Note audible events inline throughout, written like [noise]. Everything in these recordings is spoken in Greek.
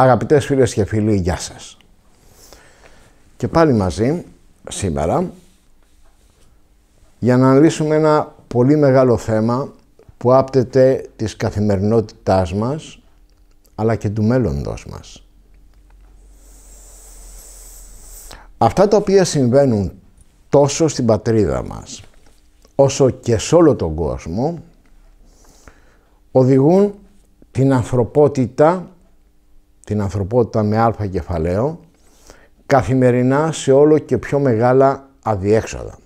Αγαπητές φίλες και φίλοι, γεια σας. Και πάλι μαζί σήμερα για να αναλύσουμε ένα πολύ μεγάλο θέμα που άπτεται της καθημερινότητάς μας αλλά και του μέλλοντος μας. Αυτά τα οποία συμβαίνουν τόσο στην πατρίδα μας όσο και σε όλο τον κόσμο οδηγούν την ανθρωπότητα την ανθρωπότητα με αλφα κεφαλαίο, καθημερινά σε όλο και πιο μεγάλα αδιέξοδα.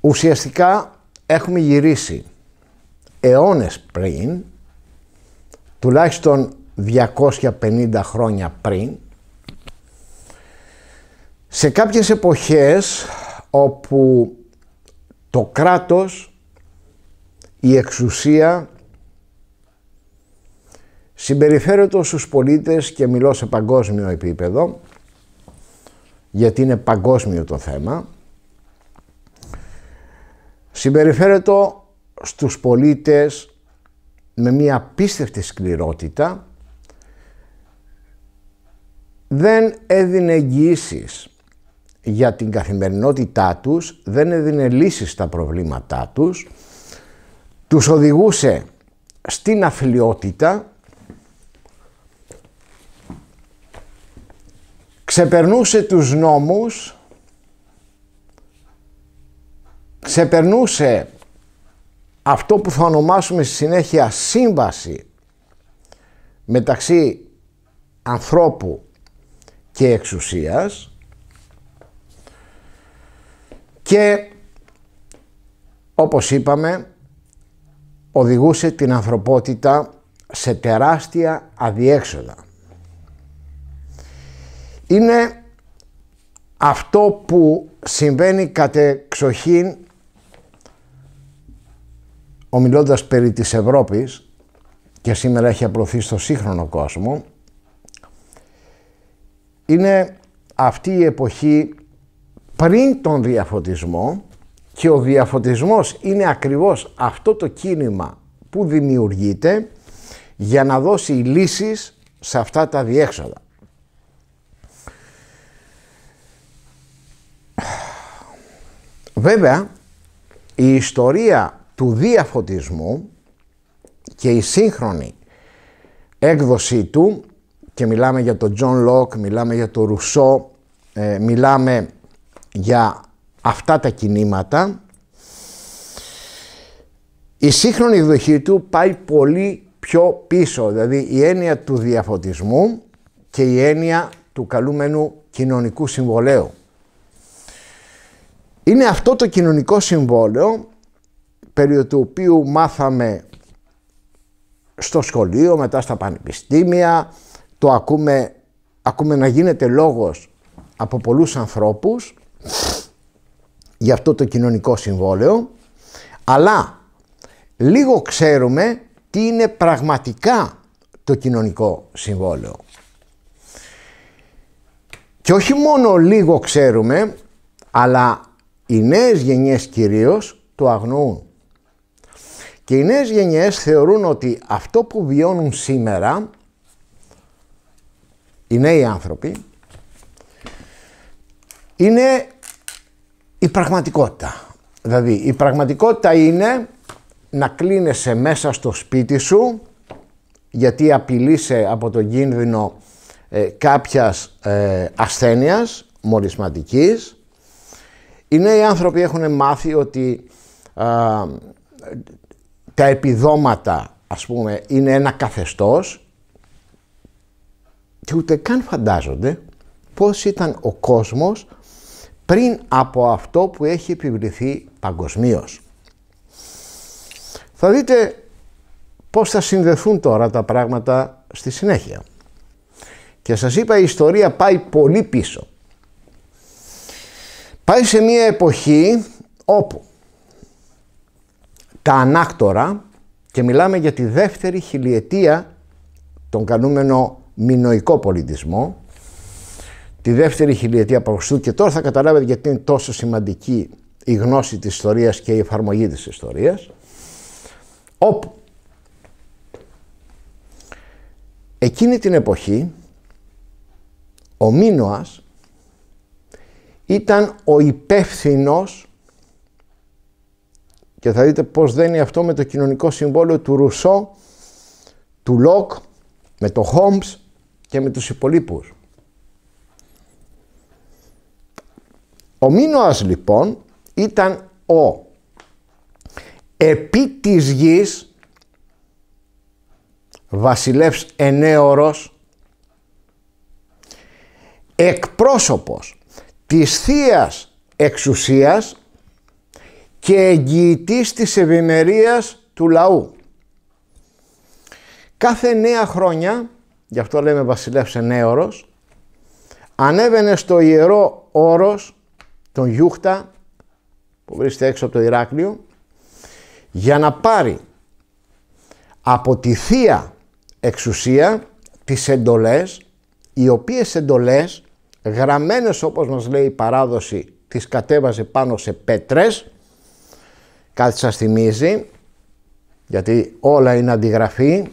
Ουσιαστικά έχουμε γυρίσει αιώνες πριν, τουλάχιστον 250 χρόνια πριν, σε κάποιες εποχές όπου το κράτος, η εξουσία Συμπεριφέρετο στους πολίτες και μιλώ σε παγκόσμιο επίπεδο, γιατί είναι παγκόσμιο το θέμα. Συμπεριφέρετο στους πολίτες με μια απίστευτη σκληρότητα. Δεν έδινε εγγυήσεις για την καθημερινότητά τους, δεν έδινε λύσεις στα προβλήματά τους, τους οδηγούσε στην αφιλιότητα ξεπερνούσε τους νόμους, ξεπερνούσε αυτό που θα ονομάσουμε στη συνέχεια σύμβαση μεταξύ ανθρώπου και εξουσίας και όπως είπαμε οδηγούσε την ανθρωπότητα σε τεράστια αδιέξοδα είναι αυτό που συμβαίνει κατεξοχήν, ομιλώντας περί της Ευρώπης και σήμερα έχει απλωθεί στο σύγχρονο κόσμο είναι αυτή η εποχή πριν τον διαφωτισμό και ο διαφωτισμός είναι ακριβώς αυτό το κίνημα που δημιουργείται για να δώσει λύσεις σε αυτά τα διέξοδα. Βέβαια, η ιστορία του διαφωτισμού και η σύγχρονη έκδοσή του και μιλάμε για τον Τζον Λοκ, μιλάμε για τον Ρουσό, ε, μιλάμε για αυτά τα κινήματα η σύγχρονη εκδοχή του πάει πολύ πιο πίσω, δηλαδή η έννοια του διαφωτισμού και η έννοια του καλούμενου κοινωνικού συμβολέου. Είναι αυτό το κοινωνικό συμβόλαιο περί του οποίου μάθαμε στο σχολείο, μετά στα πανεπιστήμια, το ακούμε, ακούμε να γίνεται λόγος από πολλούς ανθρώπους για αυτό το κοινωνικό συμβόλαιο, αλλά λίγο ξέρουμε τι είναι πραγματικά το κοινωνικό συμβόλαιο. Και όχι μόνο λίγο ξέρουμε, αλλά οι νέες γενιές κυρίως το αγνοούν. Και οι νέες γενιές θεωρούν ότι αυτό που βιώνουν σήμερα, οι νέοι άνθρωποι, είναι η πραγματικότητα. Δηλαδή η πραγματικότητα είναι να κλείνεσαι μέσα στο σπίτι σου γιατί απειλείσαι από τον κίνδυνο ε, κάποιας ε, ασθένειας μορισματικής οι νέοι άνθρωποι έχουν μάθει ότι τα επιδόματα, ας πούμε, είναι ένα καθεστώς και ούτε καν φαντάζονται πώς ήταν ο κόσμος πριν από αυτό που έχει επιβληθεί παγκοσμίως. Θα δείτε πώς θα συνδεθούν τώρα τα πράγματα στη συνέχεια. Και σας είπα η ιστορία πάει πολύ πίσω. Πάει σε μια εποχή όπου τα ανάκτορα και μιλάμε για τη δεύτερη χιλιετία τον κανούμενο μινοϊκό πολιτισμό τη δεύτερη χιλιετία Χριστού και τώρα θα καταλάβετε γιατί είναι τόσο σημαντική η γνώση της ιστορίας και η εφαρμογή της ιστορίας όπου εκείνη την εποχή ο Μίνωας ήταν ο υπεύθυνος και θα δείτε πώς δένει αυτό με το κοινωνικό συμβόλαιο του Ρουσό, του Λοκ, με το Χόμπς και με τους υπολείπους. Ο Μίνωας λοιπόν ήταν ο επί της γης βασιλεύς ενέωρος εκπρόσωπος της θεία εξουσίας και εγγυητής της ευημερίας του λαού. Κάθε νέα χρόνια, γι' αυτό λέμε βασιλεύς ενέωρος, ανέβαινε στο ιερό όρος τον Γιούχτα που βρίσκεται έξω από το Ηράκλειο για να πάρει από τη θεία εξουσία τις εντολές οι οποίες εντολές γραμμένες όπως μας λέει η παράδοση τις κατέβαζε πάνω σε πέτρες κάτι σας θυμίζει γιατί όλα είναι αντιγραφή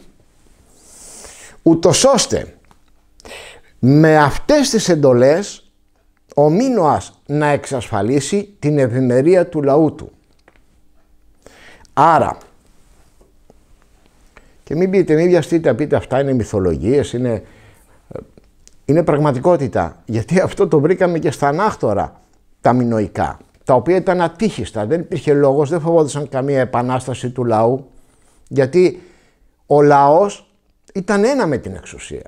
ούτως ώστε με αυτές τις εντολές ο Μίνωας να εξασφαλίσει την ευημερία του λαού του. Άρα, και μην πείτε, μην βιαστείτε, πείτε αυτά είναι μυθολογίες, είναι είναι πραγματικότητα. Γιατί αυτό το βρήκαμε και στα ανάκτορα τα μινοϊκά, τα οποία ήταν ατύχιστα. Δεν υπήρχε λόγος, δεν φοβόντουσαν καμία επανάσταση του λαού, γιατί ο λαός ήταν ένα με την εξουσία.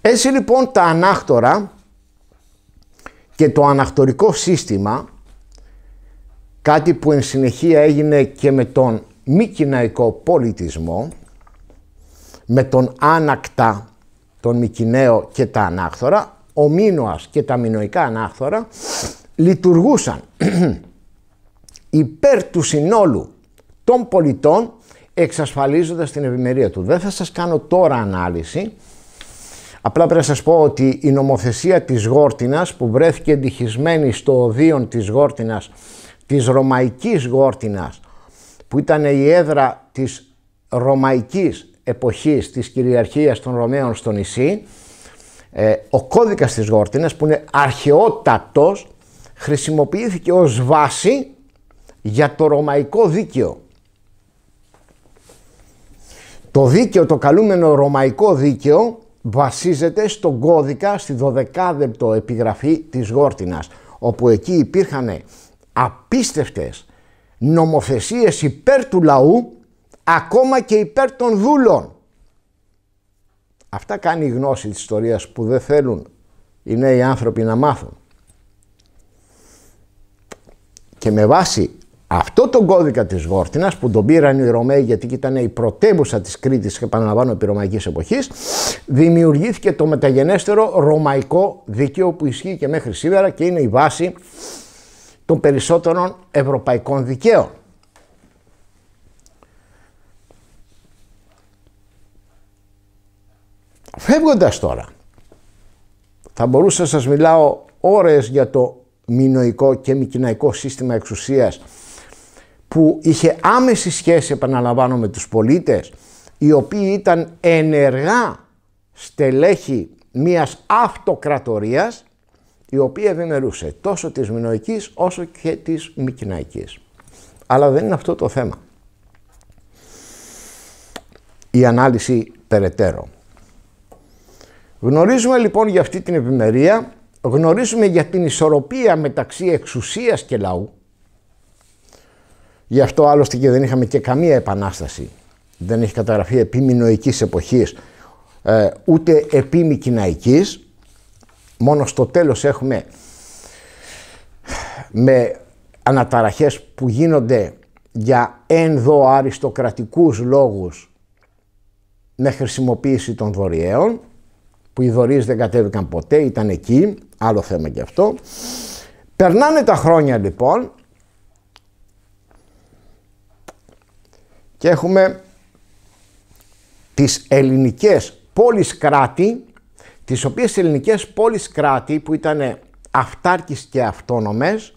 Έτσι λοιπόν τα ανάκτορα και το αναχτορικό σύστημα, κάτι που εν συνεχεία έγινε και με τον μη πολιτισμό με τον άνακτα, τον Μικηναίο και τα ανάχθορα, ο Μίνωας και τα Μινοϊκά ανάχθορα λειτουργούσαν [clears throat] υπέρ του συνόλου των πολιτών εξασφαλίζοντας την ευημερία του. Δεν θα σας κάνω τώρα ανάλυση, απλά πρέπει να σας πω ότι η νομοθεσία της Γόρτινας που βρέθηκε εντυχισμένη στο οδείον της Γόρτινας, της Ρωμαϊκής Γόρτινας που ήταν η έδρα της ρωμαϊκής εποχής της κυριαρχίας των Ρωμαίων στο νησί, ε, ο κώδικας της Γόρτινας που είναι αρχαιότατος χρησιμοποιήθηκε ως βάση για το ρωμαϊκό δίκαιο. Το δίκαιο, το καλούμενο ρωμαϊκό δίκαιο βασίζεται στον κώδικα, στη δωδεκάδεπτο επιγραφή της Γόρτινας, όπου εκεί υπήρχαν απίστευτες νομοθεσίες υπέρ του λαού, ακόμα και υπέρ των δούλων. Αυτά κάνει η γνώση της ιστορίας που δεν θέλουν οι νέοι άνθρωποι να μάθουν. Και με βάση αυτό τον κώδικα της Γόρτινας που τον πήραν οι Ρωμαίοι γιατί ήταν η πρωτεύουσα της Κρήτης και επαναλαμβάνω ρωμαϊκής εποχής δημιουργήθηκε το μεταγενέστερο ρωμαϊκό δίκαιο που ισχύει και μέχρι σήμερα και είναι η βάση των περισσότερων ευρωπαϊκών δικαίων. Φεύγοντας τώρα, θα μπορούσα να σας μιλάω ώρες για το μηνοϊκό και μικυναϊκό σύστημα εξουσίας που είχε άμεση σχέση, επαναλαμβάνω, με τους πολίτες, οι οποίοι ήταν ενεργά στελέχη μιας αυτοκρατορίας η οποία ευημερούσε τόσο της Μινοικής όσο και της Μικυναϊκής. Αλλά δεν είναι αυτό το θέμα. Η ανάλυση περαιτέρω. Γνωρίζουμε λοιπόν για αυτή την ευημερία, γνωρίζουμε για την ισορροπία μεταξύ εξουσίας και λαού, γι' αυτό άλλωστε και δεν είχαμε και καμία επανάσταση, δεν έχει καταγραφεί επί μινοικής εποχής, ε, ούτε επί μικυναϊκής, Μόνο στο τέλος έχουμε με αναταραχές που γίνονται για ενδοαριστοκρατικούς λόγους με χρησιμοποίηση των δωριέων που οι δωρείς δεν κατέβηκαν ποτέ, ήταν εκεί, άλλο θέμα και αυτό. Περνάνε τα χρόνια λοιπόν και έχουμε τις ελληνικές πόλεις κράτη τις οποίες ελληνικές πόλεις κράτη που ήταν αυτάρκης και αυτόνομες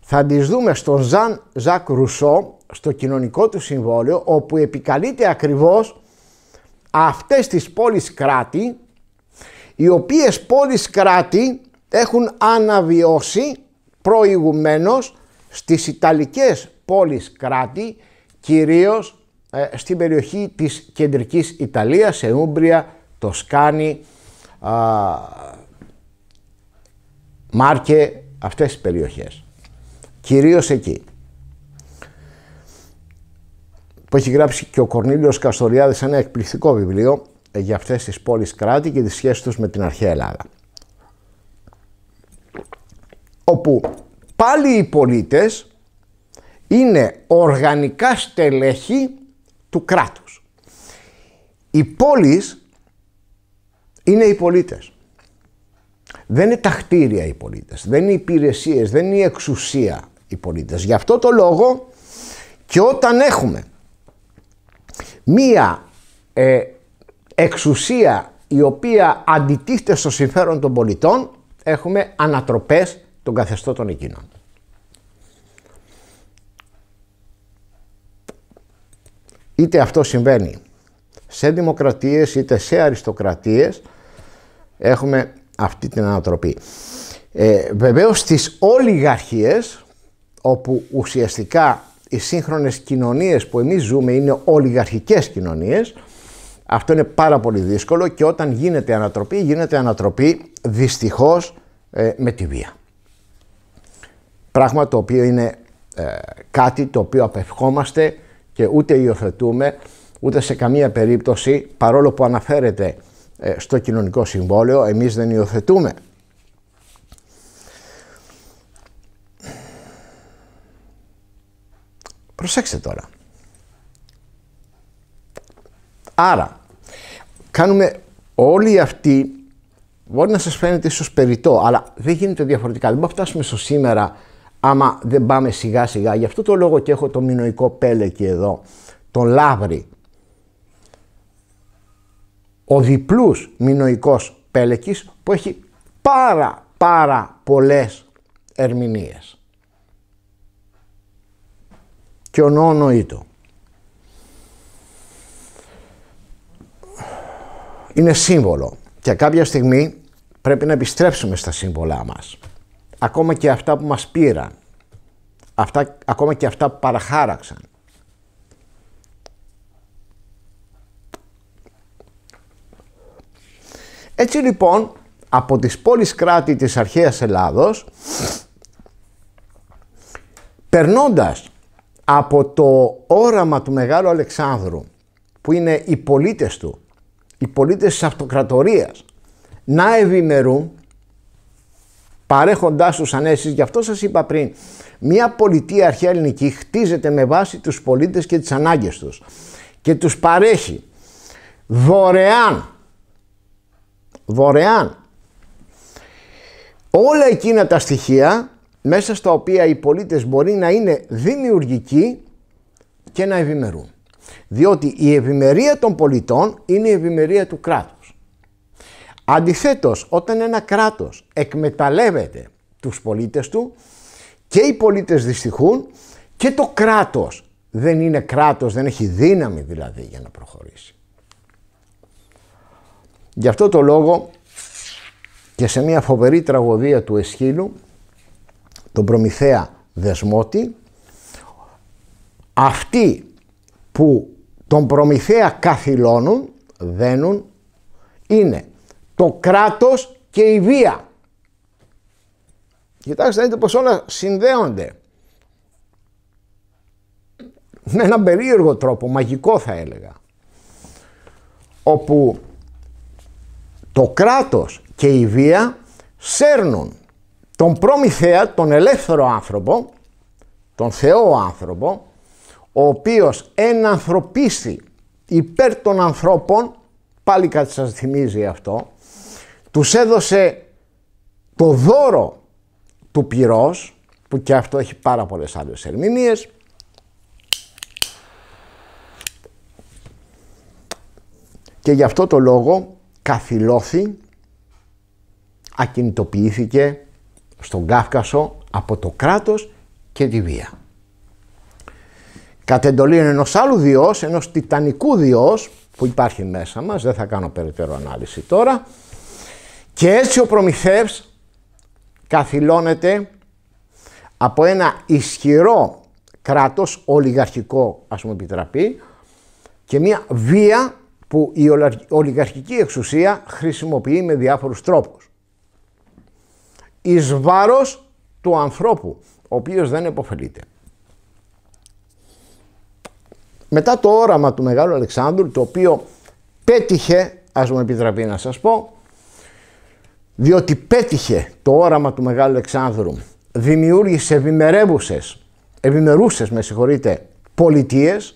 θα τις δούμε στον Ζαν Ζακ Ρουσό στο κοινωνικό του συμβόλαιο όπου επικαλείται ακριβώς αυτές τις πόλεις κράτη οι οποίες πόλεις κράτη έχουν αναβιώσει προηγουμένως στις Ιταλικές πόλεις κράτη κυρίως ε, στην περιοχή της κεντρικής Ιταλίας, σε Ούμπρια, Τοσκάνη, Μάρκε, αυτές τις περιοχές. Κυρίως εκεί. Που έχει γράψει και ο Κορνήλιος Καστοριάδης ένα εκπληκτικό βιβλίο ε, για αυτές τις πόλεις κράτη και τις σχέσεις τους με την αρχαία Ελλάδα. Όπου πάλι οι πολίτες είναι οργανικά στελέχη του κράτους. Οι πόλεις είναι οι πολίτες. Δεν είναι τα χτίρια οι πολίτες, δεν είναι οι υπηρεσίες, δεν είναι η εξουσία οι πολίτες. Γι' αυτό το λόγο και όταν έχουμε μία ε, εξουσία η οποία αντιτίθεται στο συμφέρον των πολιτών, έχουμε ανατροπές των καθεστώτων εκείνων. Είτε αυτό συμβαίνει σε δημοκρατίες είτε σε αριστοκρατίες έχουμε αυτή την ανατροπή. Ε, βεβαίως στις ολιγαρχίες όπου ουσιαστικά οι σύγχρονες κοινωνίες που εμείς ζούμε είναι ολιγαρχικές κοινωνίες αυτό είναι πάρα πολύ δύσκολο και όταν γίνεται ανατροπή γίνεται ανατροπή δυστυχώς ε, με τη βία. Πράγμα το οποίο είναι ε, κάτι το οποίο απευχόμαστε και ούτε υιοθετούμε ούτε σε καμία περίπτωση, παρόλο που αναφέρεται ε, στο κοινωνικό συμβόλαιο, εμείς δεν υιοθετούμε. Προσέξτε τώρα. Άρα, κάνουμε όλη αυτή, μπορεί να σας φαίνεται ίσως περιττό, αλλά δεν γίνεται διαφορετικά. Δεν μπορούμε να φτάσουμε στο σήμερα άμα δεν πάμε σιγά σιγά. Γι' αυτό το λόγο και έχω το μηνοϊκό πέλεκι εδώ, το λάβρη ο διπλούς μινοϊκός Πέλεκης που έχει πάρα πάρα πολλές ερμηνείες. Και ο νόνο του. Είναι σύμβολο και κάποια στιγμή πρέπει να επιστρέψουμε στα σύμβολά μας. Ακόμα και αυτά που μας πήραν, αυτά, ακόμα και αυτά που παραχάραξαν. Έτσι λοιπόν από τις πόλεις κράτη της αρχαίας Ελλάδος περνώντας από το όραμα του Μεγάλου Αλεξάνδρου που είναι οι πολίτες του, οι πολίτες της αυτοκρατορίας να ευημερούν παρέχοντάς τους ανέσεις. Γι' αυτό σας είπα πριν, μια πολιτεία αρχαία ελληνική χτίζεται με βάση τους πολίτες και τις ανάγκες τους και τους παρέχει δωρεάν δωρεάν. Όλα εκείνα τα στοιχεία μέσα στα οποία οι πολίτες μπορεί να είναι δημιουργικοί και να ευημερούν. Διότι η ευημερία των πολιτών είναι η ευημερία του κράτους. Αντιθέτως, όταν ένα κράτος εκμεταλλεύεται τους πολίτες του και οι πολίτες δυστυχούν και το κράτος δεν είναι κράτος, δεν έχει δύναμη δηλαδή για να προχωρήσει. Γι' αυτό το λόγο και σε μια φοβερή τραγωδία του Εσχύλου, τον Προμηθέα Δεσμότη, αυτοί που τον Προμηθέα καθυλώνουν, δένουν, είναι το κράτος και η βία. Κοιτάξτε, δείτε πως όλα συνδέονται. Με έναν περίεργο τρόπο, μαγικό θα έλεγα. Όπου το κράτος και η βία σέρνουν τον προμηθέα, τον ελεύθερο άνθρωπο, τον θεό άνθρωπο, ο οποίος ενανθρωπίσει υπέρ των ανθρώπων, πάλι κάτι σας θυμίζει αυτό, τους έδωσε το δώρο του πυρός, που και αυτό έχει πάρα πολλές άλλες ερμηνείες, και γι' αυτό το λόγο καθυλώθη, ακινητοποιήθηκε στον Κάφκασο από το κράτος και τη βία. Κατ' εντολή ενός άλλου διός, ενός τιτανικού διός που υπάρχει μέσα μας, δεν θα κάνω περαιτέρω ανάλυση τώρα, και έτσι ο Προμηθεύς καθυλώνεται από ένα ισχυρό κράτος, ολιγαρχικό ας μου επιτραπεί, και μια βία που η ολιγαρχική εξουσία χρησιμοποιεί με διάφορους τρόπους. Εις βάρος του ανθρώπου, ο οποίος δεν επωφελείται. Μετά το όραμα του Μεγάλου Αλεξάνδρου, το οποίο πέτυχε, ας μου επιτραπεί να σας πω, διότι πέτυχε το όραμα του Μεγάλου Αλεξάνδρου, δημιούργησε ευημερεύουσες, ευημερούσες με συγχωρείτε, πολιτείες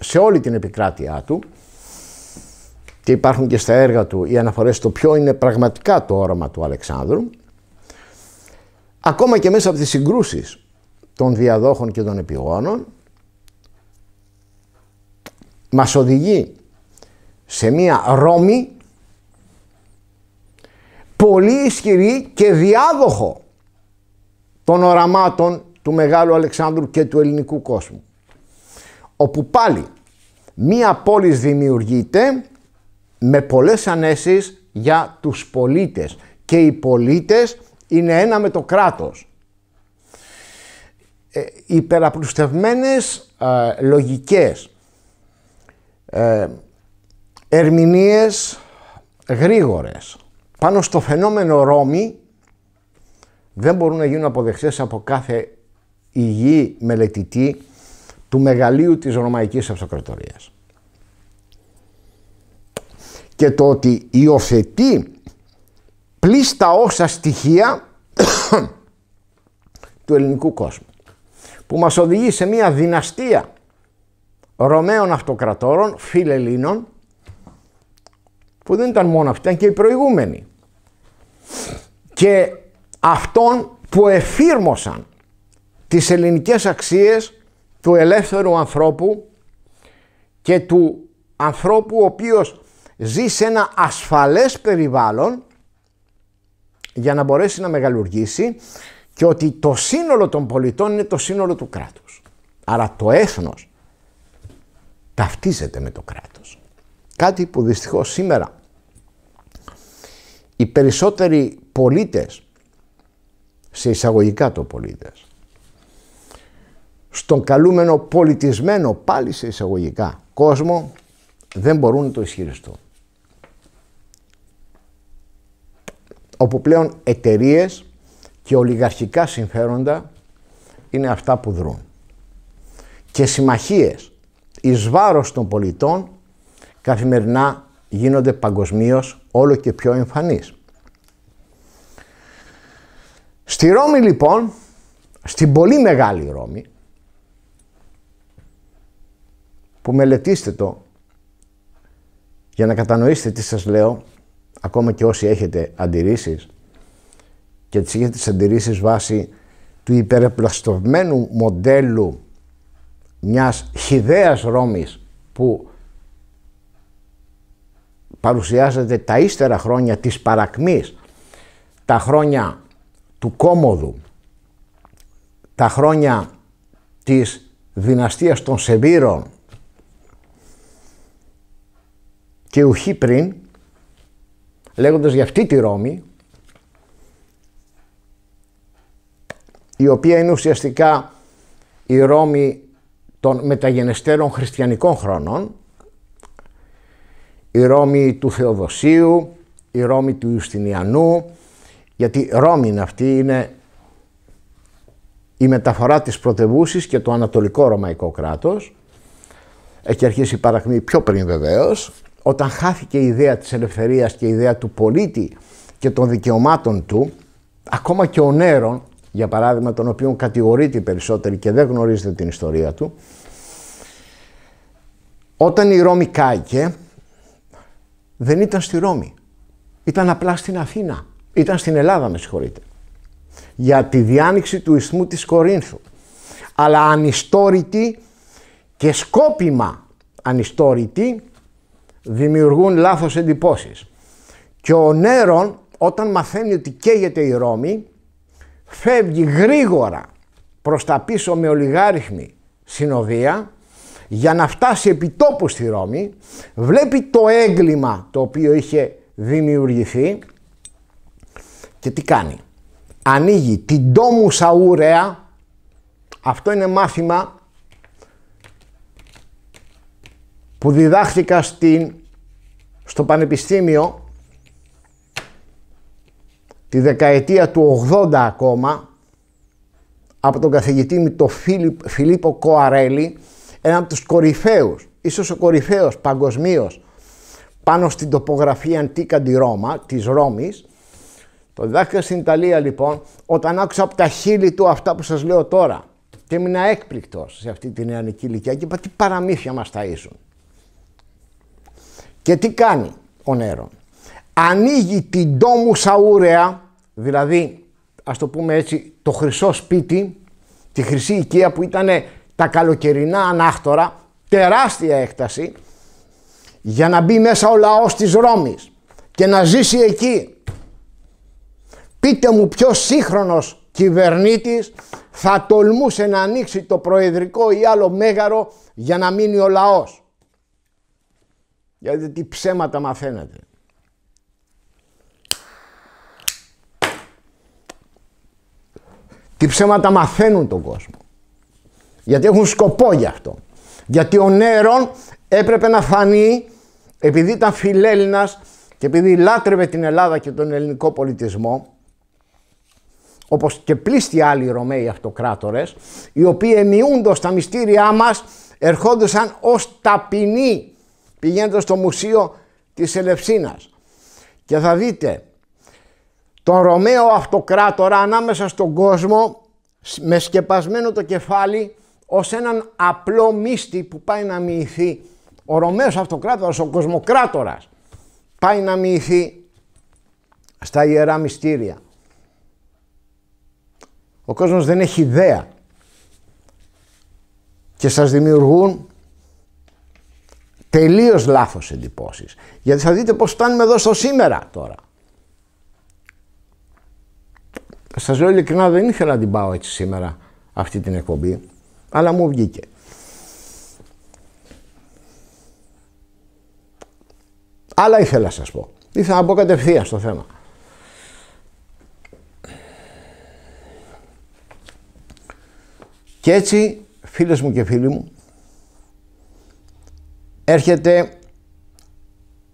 σε όλη την επικράτειά του, και υπάρχουν και στα έργα του οι αναφορές στο ποιο είναι πραγματικά το όραμα του Αλεξάνδρου, ακόμα και μέσα από τις συγκρούσεις των διαδόχων και των επιγόνων, μας οδηγεί σε μία Ρώμη πολύ ισχυρή και διάδοχο των οραμάτων του Μεγάλου Αλεξάνδρου και του ελληνικού κόσμου. Όπου πάλι μία πόλη δημιουργείται με πολλές ανέσεις για τους πολίτες και οι πολίτες είναι ένα με το κράτος. Ε, υπεραπλουστευμένες ε, λογικές, ε, ερμηνείες γρήγορες πάνω στο φαινόμενο Ρώμη δεν μπορούν να γίνουν αποδεχτές από κάθε υγιή μελετητή του μεγαλείου της Ρωμαϊκής Αυτοκρατορίας και το ότι υιοθετεί πλήστα όσα στοιχεία [coughs] του ελληνικού κόσμου που μας οδηγεί σε μια δυναστεία Ρωμαίων αυτοκρατόρων, φιλελλήνων που δεν ήταν μόνο αυτοί, ήταν και οι προηγούμενοι και αυτών που εφήρμοσαν τις ελληνικές αξίες του ελεύθερου ανθρώπου και του ανθρώπου ο οποίος ζει σε ένα ασφαλές περιβάλλον για να μπορέσει να μεγαλουργήσει και ότι το σύνολο των πολιτών είναι το σύνολο του κράτους. Άρα το έθνος ταυτίζεται με το κράτος. Κάτι που δυστυχώς σήμερα οι περισσότεροι πολίτες, σε εισαγωγικά το πολίτες, στον καλούμενο πολιτισμένο πάλι σε εισαγωγικά κόσμο δεν μπορούν να το ισχυριστούν. όπου πλέον εταιρείες και ολιγαρχικά συμφέροντα είναι αυτά που δρούν. Και συμμαχίες εις βάρος των πολιτών καθημερινά γίνονται παγκοσμίως όλο και πιο εμφανείς. Στη Ρώμη λοιπόν, στην πολύ μεγάλη Ρώμη, που μελετήστε το για να κατανοήσετε τι σας λέω, ακόμα και όσοι έχετε αντιρρήσεις και τις έχετε τις αντιρρήσεις βάσει του υπερεπλαστευμένου μοντέλου μιας χιδέας Ρώμης που παρουσιάζεται τα ύστερα χρόνια της παρακμής, τα χρόνια του Κόμοδου, τα χρόνια της δυναστείας των Σεβίρων και ουχή πριν, λέγοντας για αυτή τη Ρώμη, η οποία είναι ουσιαστικά η Ρώμη των μεταγενεστέρων χριστιανικών χρόνων, η Ρώμη του Θεοδοσίου, η Ρώμη του Ιουστινιανού, γιατί Ρώμη είναι αυτή, είναι η μεταφορά της πρωτεβούσης και το ανατολικό ρωμαϊκό κράτος. Έχει αρχίσει η παρακμή πιο πριν βεβαίως, όταν χάθηκε η ιδέα της ελευθερίας και η ιδέα του πολίτη και των δικαιωμάτων του, ακόμα και ο Νέρον, για παράδειγμα τον οποίο κατηγορείται περισσότεροι και δεν γνωρίζετε την ιστορία του, όταν η Ρώμη κάηκε, δεν ήταν στη Ρώμη. Ήταν απλά στην Αθήνα. Ήταν στην Ελλάδα, με συγχωρείτε. Για τη διάνοιξη του Ισθμού της Κορίνθου. Αλλά ανιστόρητη και σκόπιμα ανιστόρητη δημιουργούν λάθος εντυπώσεις. Και ο Νέρον όταν μαθαίνει ότι καίγεται η Ρώμη φεύγει γρήγορα προς τα πίσω με ολιγάριχμη συνοδεία για να φτάσει επιτόπου στη Ρώμη, βλέπει το έγκλημα το οποίο είχε δημιουργηθεί και τι κάνει. Ανοίγει την τόμου Σαουρέα, αυτό είναι μάθημα που διδάχθηκα στην, στο Πανεπιστήμιο τη δεκαετία του 80 ακόμα από τον καθηγητή μου τον Φιλίππο Κοαρέλη έναν από τους κορυφαίους, ίσως ο κορυφαίος παγκοσμίως πάνω στην τοπογραφία Αντίκα τη Ρώμα, της Ρώμης. Το διδάχθηκα στην Ιταλία λοιπόν, όταν άκουσα από τα χείλη του αυτά που σας λέω τώρα και έμεινα έκπληκτος σε αυτή την νεανική ηλικία και είπα τι παραμύθια μας ταΐζουν και τι κάνει ο Νέρο. Ανοίγει την τόμου σαούρεα, δηλαδή ας το πούμε έτσι το χρυσό σπίτι, τη χρυσή οικία που ήταν τα καλοκαιρινά ανάκτορα, τεράστια έκταση, για να μπει μέσα ο λαός της Ρώμης και να ζήσει εκεί. Πείτε μου ποιος σύγχρονος κυβερνήτης θα τολμούσε να ανοίξει το προεδρικό ή άλλο μέγαρο για να μείνει ο λαός γιατί τι ψέματα μαθαίνετε. Τι ψέματα μαθαίνουν τον κόσμο. Γιατί έχουν σκοπό γι' αυτό. Γιατί ο Νέρον έπρεπε να φανεί επειδή ήταν φιλέλληνας και επειδή λάτρευε την Ελλάδα και τον ελληνικό πολιτισμό όπως και πλήστοι άλλοι Ρωμαίοι αυτοκράτορες οι οποίοι εμειούντος τα μυστήριά μας ερχόντουσαν ως ταπεινοί πηγαίνετε στο μουσείο της Ελευσίνας και θα δείτε τον Ρωμαίο αυτοκράτορα ανάμεσα στον κόσμο με σκεπασμένο το κεφάλι ως έναν απλό μύστη που πάει να μοιηθεί. Ο Ρωμαίος αυτοκράτορας, ο κοσμοκράτορας πάει να μοιηθεί στα Ιερά Μυστήρια. Ο κόσμος δεν έχει ιδέα και σας δημιουργούν τελείως λάθος εντυπώσεις. Γιατί θα δείτε πώς φτάνουμε εδώ στο σήμερα τώρα. Σας λέω ειλικρινά δεν ήθελα να την πάω έτσι σήμερα αυτή την εκπομπή, αλλά μου βγήκε. Άλλα ήθελα να σας πω. Ήθελα να πω κατευθείαν στο θέμα. Και έτσι, φίλες μου και φίλοι μου, Έρχεται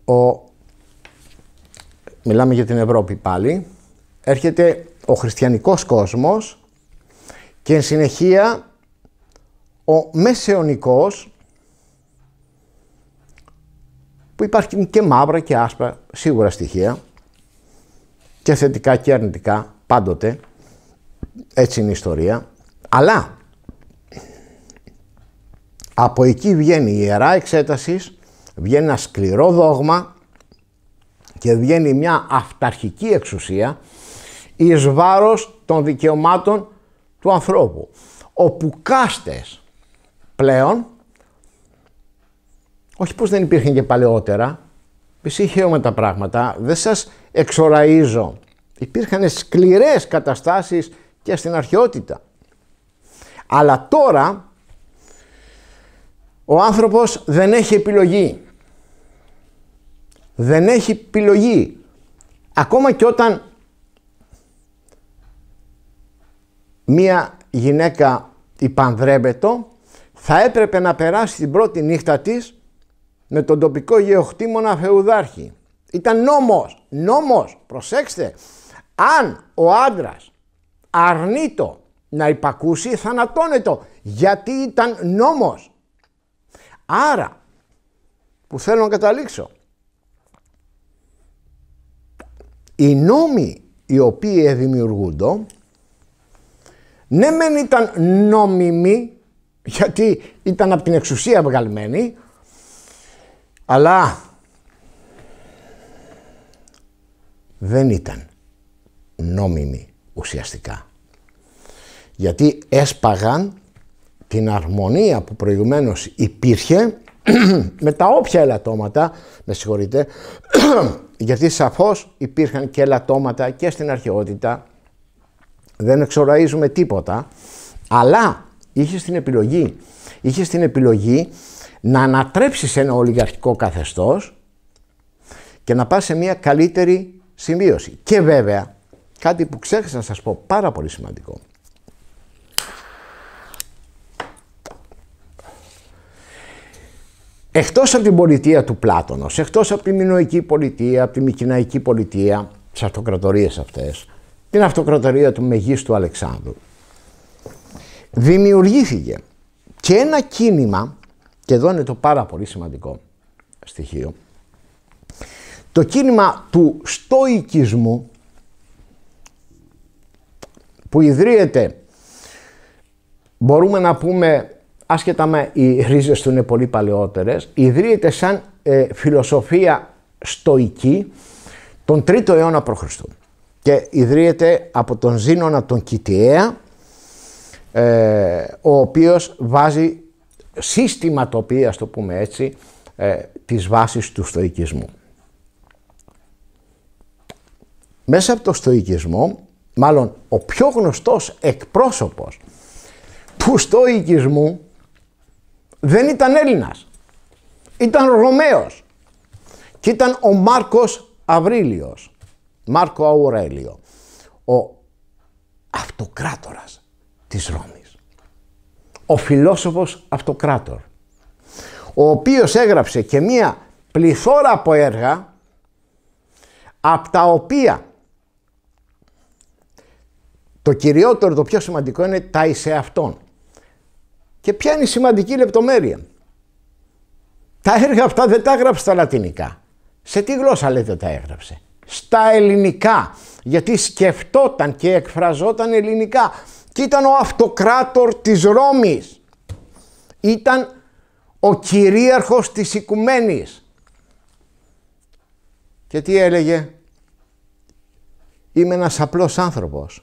ο... Μιλάμε για την Ευρώπη πάλι. Έρχεται ο χριστιανικός κόσμος και εν συνεχεία ο μεσαιωνικός που υπάρχει και μαύρα και άσπρα σίγουρα στοιχεία και θετικά και αρνητικά πάντοτε έτσι είναι η ιστορία αλλά από εκεί βγαίνει η Ιερά Εξέτασης, βγαίνει ένα σκληρό δόγμα και βγαίνει μια αυταρχική εξουσία εις βάρος των δικαιωμάτων του ανθρώπου. Όπου κάστες πλέον, όχι πως δεν υπήρχαν και παλαιότερα, ψυχαίω με τα πράγματα, δεν σας εξοραίζω. Υπήρχαν σκληρές καταστάσεις και στην αρχαιότητα. Αλλά τώρα ο άνθρωπος δεν έχει επιλογή. Δεν έχει επιλογή. Ακόμα και όταν μία γυναίκα υπανδρέμπετο θα έπρεπε να περάσει την πρώτη νύχτα της με τον τοπικό γεωχτήμονα Φεουδάρχη. Ήταν νόμος, νόμος, προσέξτε. Αν ο άντρας αρνείτο να υπακούσει, θανατώνετο, Γιατί ήταν νόμος. Άρα, που θέλω να καταλήξω, οι νόμοι οι οποίοι δημιουργούνται, ναι μεν ήταν νόμιμοι, γιατί ήταν από την εξουσία βγαλμένοι, αλλά δεν ήταν νόμιμοι ουσιαστικά. Γιατί έσπαγαν την αρμονία που προηγουμένως υπήρχε [clears throat] με τα όποια ελαττώματα, με συγχωρείτε, [clears throat] γιατί σαφώς υπήρχαν και ελαττώματα και στην αρχαιότητα, δεν εξοραίζουμε τίποτα, αλλά είχε την επιλογή, είχε την επιλογή να ανατρέψεις ένα ολιγαρχικό καθεστώς και να πας σε μια καλύτερη συμβίωση. Και βέβαια, κάτι που ξέχασα να σας πω πάρα πολύ σημαντικό, Εκτός από την πολιτεία του Πλάτωνος, εκτός από τη Μινωική πολιτεία, από τη Μικυναϊκή πολιτεία, τις αυτοκρατορίες αυτές, την αυτοκρατορία του Μεγίστου Αλεξάνδρου, δημιουργήθηκε και ένα κίνημα, και εδώ είναι το πάρα πολύ σημαντικό στοιχείο, το κίνημα του στοικισμού που ιδρύεται, μπορούμε να πούμε άσχετα με οι ρίζες του είναι πολύ παλαιότερες, ιδρύεται σαν ε, φιλοσοφία στοική τον 3ο αιώνα π.Χ. και ιδρύεται από τον Ζήνονα τον Κιτιαία, ε, ο οποίος βάζει σύστημα το οποίο, ας το πούμε έτσι, ε, τις βάσεις του στοικισμού. Μέσα από το στοικισμό, μάλλον ο πιο γνωστός εκπρόσωπος του στοικισμού δεν ήταν Έλληνας. Ήταν Ρωμαίος. Και ήταν ο Μάρκος Αυρίλιος. Μάρκο Αουρέλιο. Ο αυτοκράτορας της Ρώμης. Ο φιλόσοφος αυτοκράτορ. Ο οποίος έγραψε και μία πληθώρα από έργα από τα οποία το κυριότερο, το πιο σημαντικό είναι τα εις αυτόν. Και ποια είναι η σημαντική λεπτομέρεια. Τα έργα αυτά δεν τα έγραψε στα λατινικά. Σε τι γλώσσα λέτε τα έγραψε. Στα ελληνικά. Γιατί σκεφτόταν και εκφραζόταν ελληνικά. Και ήταν ο αυτοκράτορ της Ρώμης. Ήταν ο κυρίαρχος της οικουμένης. Και τι έλεγε. Είμαι ένας απλός άνθρωπος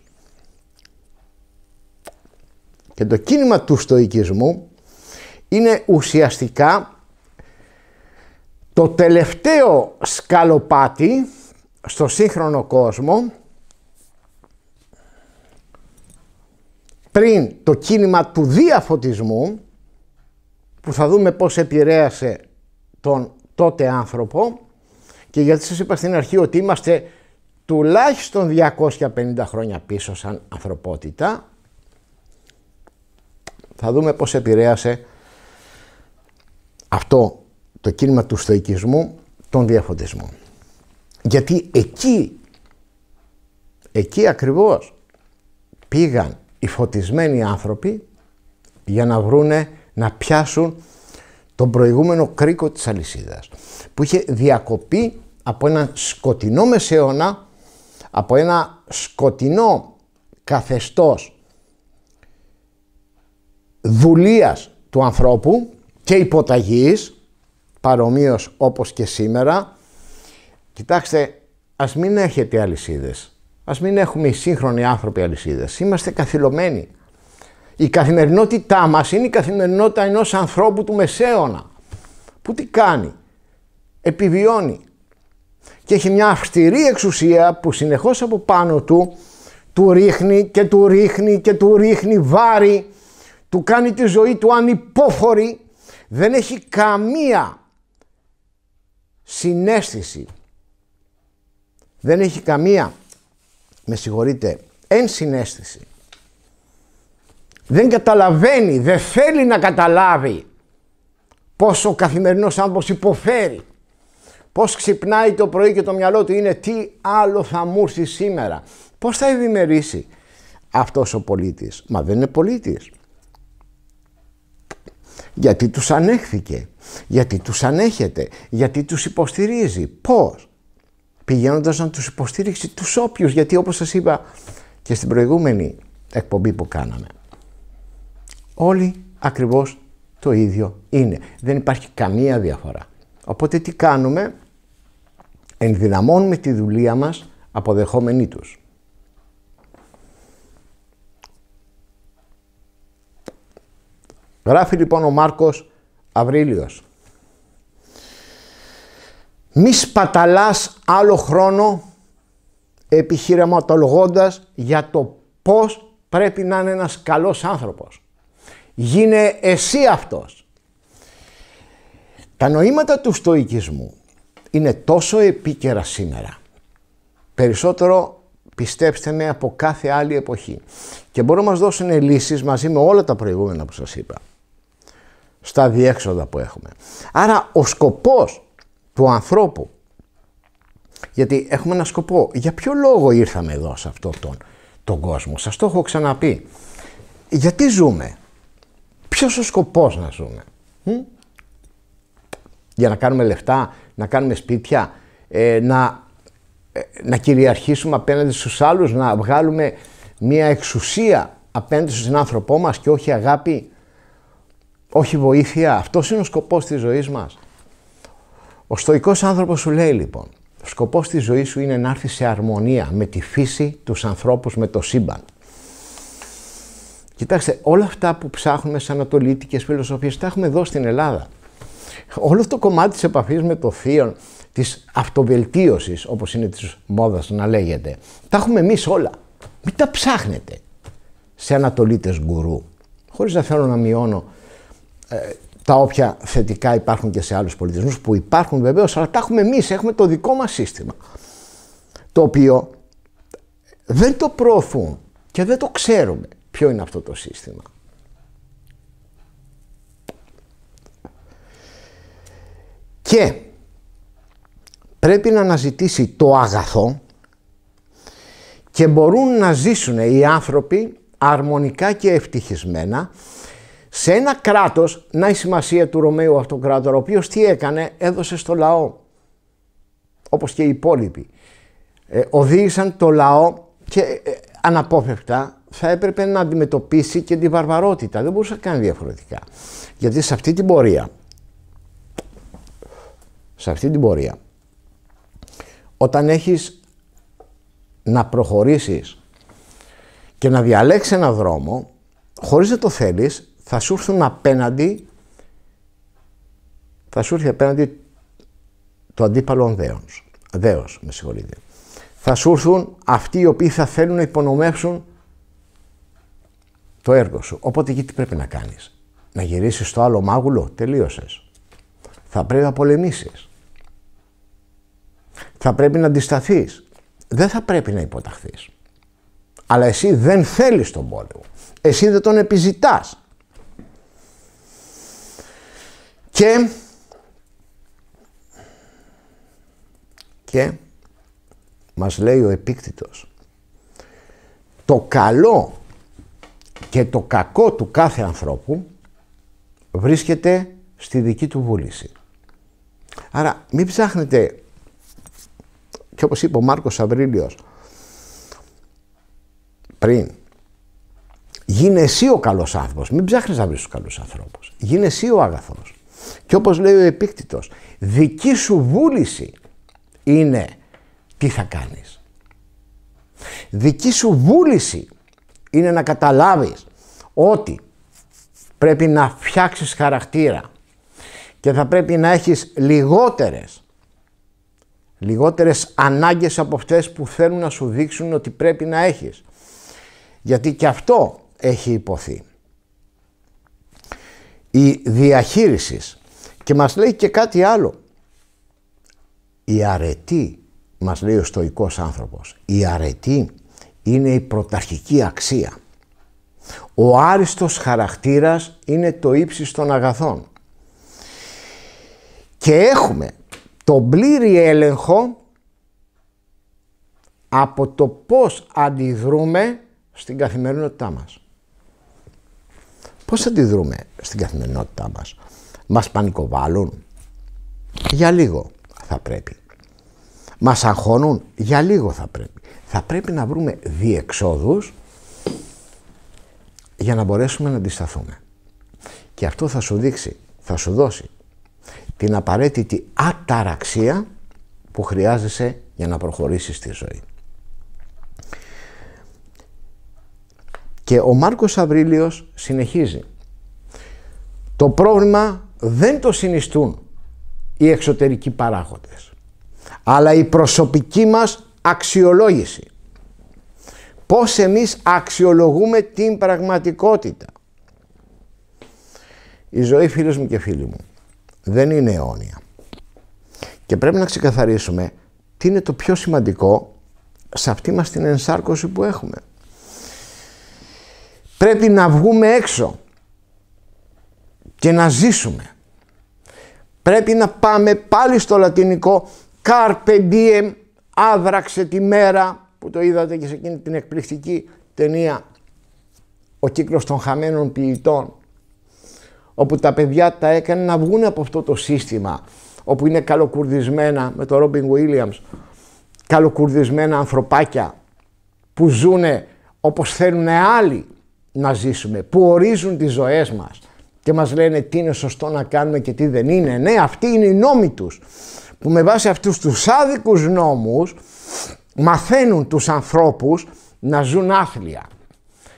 και το κίνημα του στοικισμού είναι ουσιαστικά το τελευταίο σκαλοπάτι στο σύγχρονο κόσμο πριν το κίνημα του διαφωτισμού που θα δούμε πώς επηρέασε τον τότε άνθρωπο και γιατί σας είπα στην αρχή ότι είμαστε τουλάχιστον 250 χρόνια πίσω σαν ανθρωπότητα θα δούμε πώς επηρέασε αυτό το κίνημα του στοικισμού τον διαφοντισμό. Γιατί εκεί, εκεί ακριβώς πήγαν οι φωτισμένοι άνθρωποι για να βρούνε να πιάσουν τον προηγούμενο κρίκο της αλυσίδας που είχε διακοπεί από ένα σκοτεινό μεσαίωνα, από ένα σκοτεινό καθεστώς δουλείας του ανθρώπου και υποταγής, παρομοίως όπως και σήμερα. Κοιτάξτε, ας μην έχετε αλυσίδες. Ας μην έχουμε οι σύγχρονοι άνθρωποι αλυσίδες. Είμαστε καθυλωμένοι. Η καθημερινότητά μας είναι η καθημερινότητα ενός ανθρώπου του μεσαίωνα. Που τι κάνει. Επιβιώνει. Και έχει μια αυστηρή εξουσία που συνεχώς από πάνω του του ρίχνει και του ρίχνει και του ρίχνει βάρη του κάνει τη ζωή του ανυπόφορη, δεν έχει καμία συνέστηση, δεν έχει καμία, με συγχωρείτε, ενσυναίσθηση. Δεν καταλαβαίνει, δεν θέλει να καταλάβει πόσο ο καθημερινός άνθρωπος υποφέρει. Πώς ξυπνάει το πρωί και το μυαλό του είναι τι άλλο θα μου σήμερα. Πώς θα ευημερήσει αυτός ο πολίτης. Μα δεν είναι πολίτης γιατί τους ανέχθηκε, γιατί τους ανέχεται, γιατί τους υποστηρίζει. Πώς? Πηγαίνοντας να τους υποστήριξει τους όποιους, γιατί όπως σας είπα και στην προηγούμενη εκπομπή που κάναμε, όλοι ακριβώς το ίδιο είναι. Δεν υπάρχει καμία διαφορά. Οπότε τι κάνουμε, ενδυναμώνουμε τη δουλεία μας αποδεχόμενοι τους. Γράφει λοιπόν ο Μάρκος Αβρίλιος. Μη σπαταλάς άλλο χρόνο επιχειρηματολογώντας για το πώς πρέπει να είναι ένας καλός άνθρωπος. Γίνε εσύ αυτός. Τα νοήματα του στοικισμού είναι τόσο επίκαιρα σήμερα. Περισσότερο πιστέψτε με από κάθε άλλη εποχή. Και μπορούν να μας δώσουν λύσεις μαζί με όλα τα προηγούμενα που σας είπα στα διέξοδα που έχουμε. Άρα ο σκοπός του ανθρώπου, γιατί έχουμε ένα σκοπό, για ποιο λόγο ήρθαμε εδώ σε αυτόν τον, τον κόσμο, σας το έχω ξαναπεί. Γιατί ζούμε, ποιος ο σκοπός να ζούμε. Για να κάνουμε λεφτά, να κάνουμε σπίτια, ε, να, ε, να κυριαρχήσουμε απέναντι στους άλλους, να βγάλουμε μια εξουσία απέναντι στον άνθρωπό μας και όχι αγάπη όχι βοήθεια. Αυτός είναι ο σκοπός της ζωής μας. Ο στοικός άνθρωπος σου λέει λοιπόν, ο σκοπός της ζωής σου είναι να έρθεις σε αρμονία με τη φύση, τους ανθρώπους, με το σύμπαν. Κοιτάξτε, όλα αυτά που ψάχνουμε σε ανατολίτικες φιλοσοφίες τα έχουμε εδώ στην Ελλάδα. Όλο αυτό το κομμάτι της επαφής με το θείο, της αυτοβελτίωσης, όπως είναι της μόδας να λέγεται, τα έχουμε εμείς όλα. Μην τα ψάχνετε σε ανατολίτες γκουρού. Χωρίς να θέλω να μειώνω ε, τα όποια θετικά υπάρχουν και σε άλλους πολιτισμούς που υπάρχουν βεβαίως, αλλά τα έχουμε εμείς, έχουμε το δικό μας σύστημα, το οποίο δεν το προωθούν και δεν το ξέρουμε ποιο είναι αυτό το σύστημα. Και πρέπει να αναζητήσει το αγαθό και μπορούν να ζήσουν οι άνθρωποι αρμονικά και ευτυχισμένα σε ένα κράτος, να η σημασία του Ρωμαίου Αυτοκράτορα, ο οποίος τι έκανε, έδωσε στο λαό, όπως και οι υπόλοιποι. Ε, οδήγησαν το λαό και ε, αναπόφευκτα θα έπρεπε να αντιμετωπίσει και την βαρβαρότητα. Δεν μπορούσε να κάνει διαφορετικά. Γιατί σε αυτή την πορεία, σε αυτή την πορεία, όταν έχεις να προχωρήσεις και να διαλέξεις ένα δρόμο, χωρίς να το θέλεις, θα σου έρθουν απέναντι θα σου έρθει απέναντι το αντίπαλο δέος, δέος με συγχωρείτε. Θα σου έρθουν αυτοί οι οποίοι θα θέλουν να υπονομεύσουν το έργο σου. Οπότε εκεί τι πρέπει να κάνεις. Να γυρίσεις στο άλλο μάγουλο, τελείωσες. Θα πρέπει να πολεμήσεις. Θα πρέπει να αντισταθείς. Δεν θα πρέπει να υποταχθείς. Αλλά εσύ δεν θέλεις τον πόλεμο. Εσύ δεν τον επιζητάς. Και, και μας λέει ο επίκτητος, το καλό και το κακό του κάθε ανθρώπου βρίσκεται στη δική του βούληση. Άρα μην ψάχνετε, και όπως είπε ο Μάρκος Αβρίλιος πριν, γίνε εσύ ο καλός άνθρωπος, μην ψάχνεις να βρεις τους καλούς ανθρώπους, γίνε εσύ ο αγαθός. Και όπως λέει ο επίκτητος, δική σου βούληση είναι τι θα κάνεις. Δική σου βούληση είναι να καταλάβεις ότι πρέπει να φτιάξεις χαρακτήρα και θα πρέπει να έχεις λιγότερες λιγότερες ανάγκες από αυτές που θέλουν να σου δείξουν ότι πρέπει να έχεις. Γιατί και αυτό έχει υποθεί η διαχείρισης Και μας λέει και κάτι άλλο. Η αρετή, μας λέει ο στοικός άνθρωπος, η αρετή είναι η πρωταρχική αξία. Ο άριστος χαρακτήρας είναι το ύψις των αγαθών. Και έχουμε τον πλήρη έλεγχο από το πώς αντιδρούμε στην καθημερινότητά μας. Πώς αντιδρούμε στην καθημερινότητά μας. Μας πανικοβάλλουν. Για λίγο θα πρέπει. Μας αγχώνουν. Για λίγο θα πρέπει. Θα πρέπει να βρούμε διεξόδους για να μπορέσουμε να αντισταθούμε. Και αυτό θα σου δείξει, θα σου δώσει την απαραίτητη αταραξία που χρειάζεσαι για να προχωρήσεις στη ζωή. Και ο Μάρκος Αβρίλιος συνεχίζει. Το πρόβλημα δεν το συνιστούν οι εξωτερικοί παράγοντες, αλλά η προσωπική μας αξιολόγηση. Πώς εμείς αξιολογούμε την πραγματικότητα. Η ζωή φίλες μου και φίλοι μου δεν είναι αιώνια. Και πρέπει να ξεκαθαρίσουμε τι είναι το πιο σημαντικό σε αυτή μας την ενσάρκωση που έχουμε. Πρέπει να βγούμε έξω και να ζήσουμε. Πρέπει να πάμε πάλι στο λατινικό «Carpe diem», άδραξε τη μέρα που το είδατε και σε εκείνη την εκπληκτική ταινία «Ο κύκλος των χαμένων ποιητών» όπου τα παιδιά τα έκανε να βγουν από αυτό το σύστημα όπου είναι καλοκουρδισμένα με τον Ρόμπιν Williams καλοκουρδισμένα ανθρωπάκια που ζουνε όπως θέλουν άλλοι να ζήσουμε, που ορίζουν τις ζωές μας και μας λένε τι είναι σωστό να κάνουμε και τι δεν είναι. Ναι, αυτοί είναι οι νόμοι τους που με βάση αυτούς τους άδικους νόμους μαθαίνουν τους ανθρώπους να ζουν άθλια.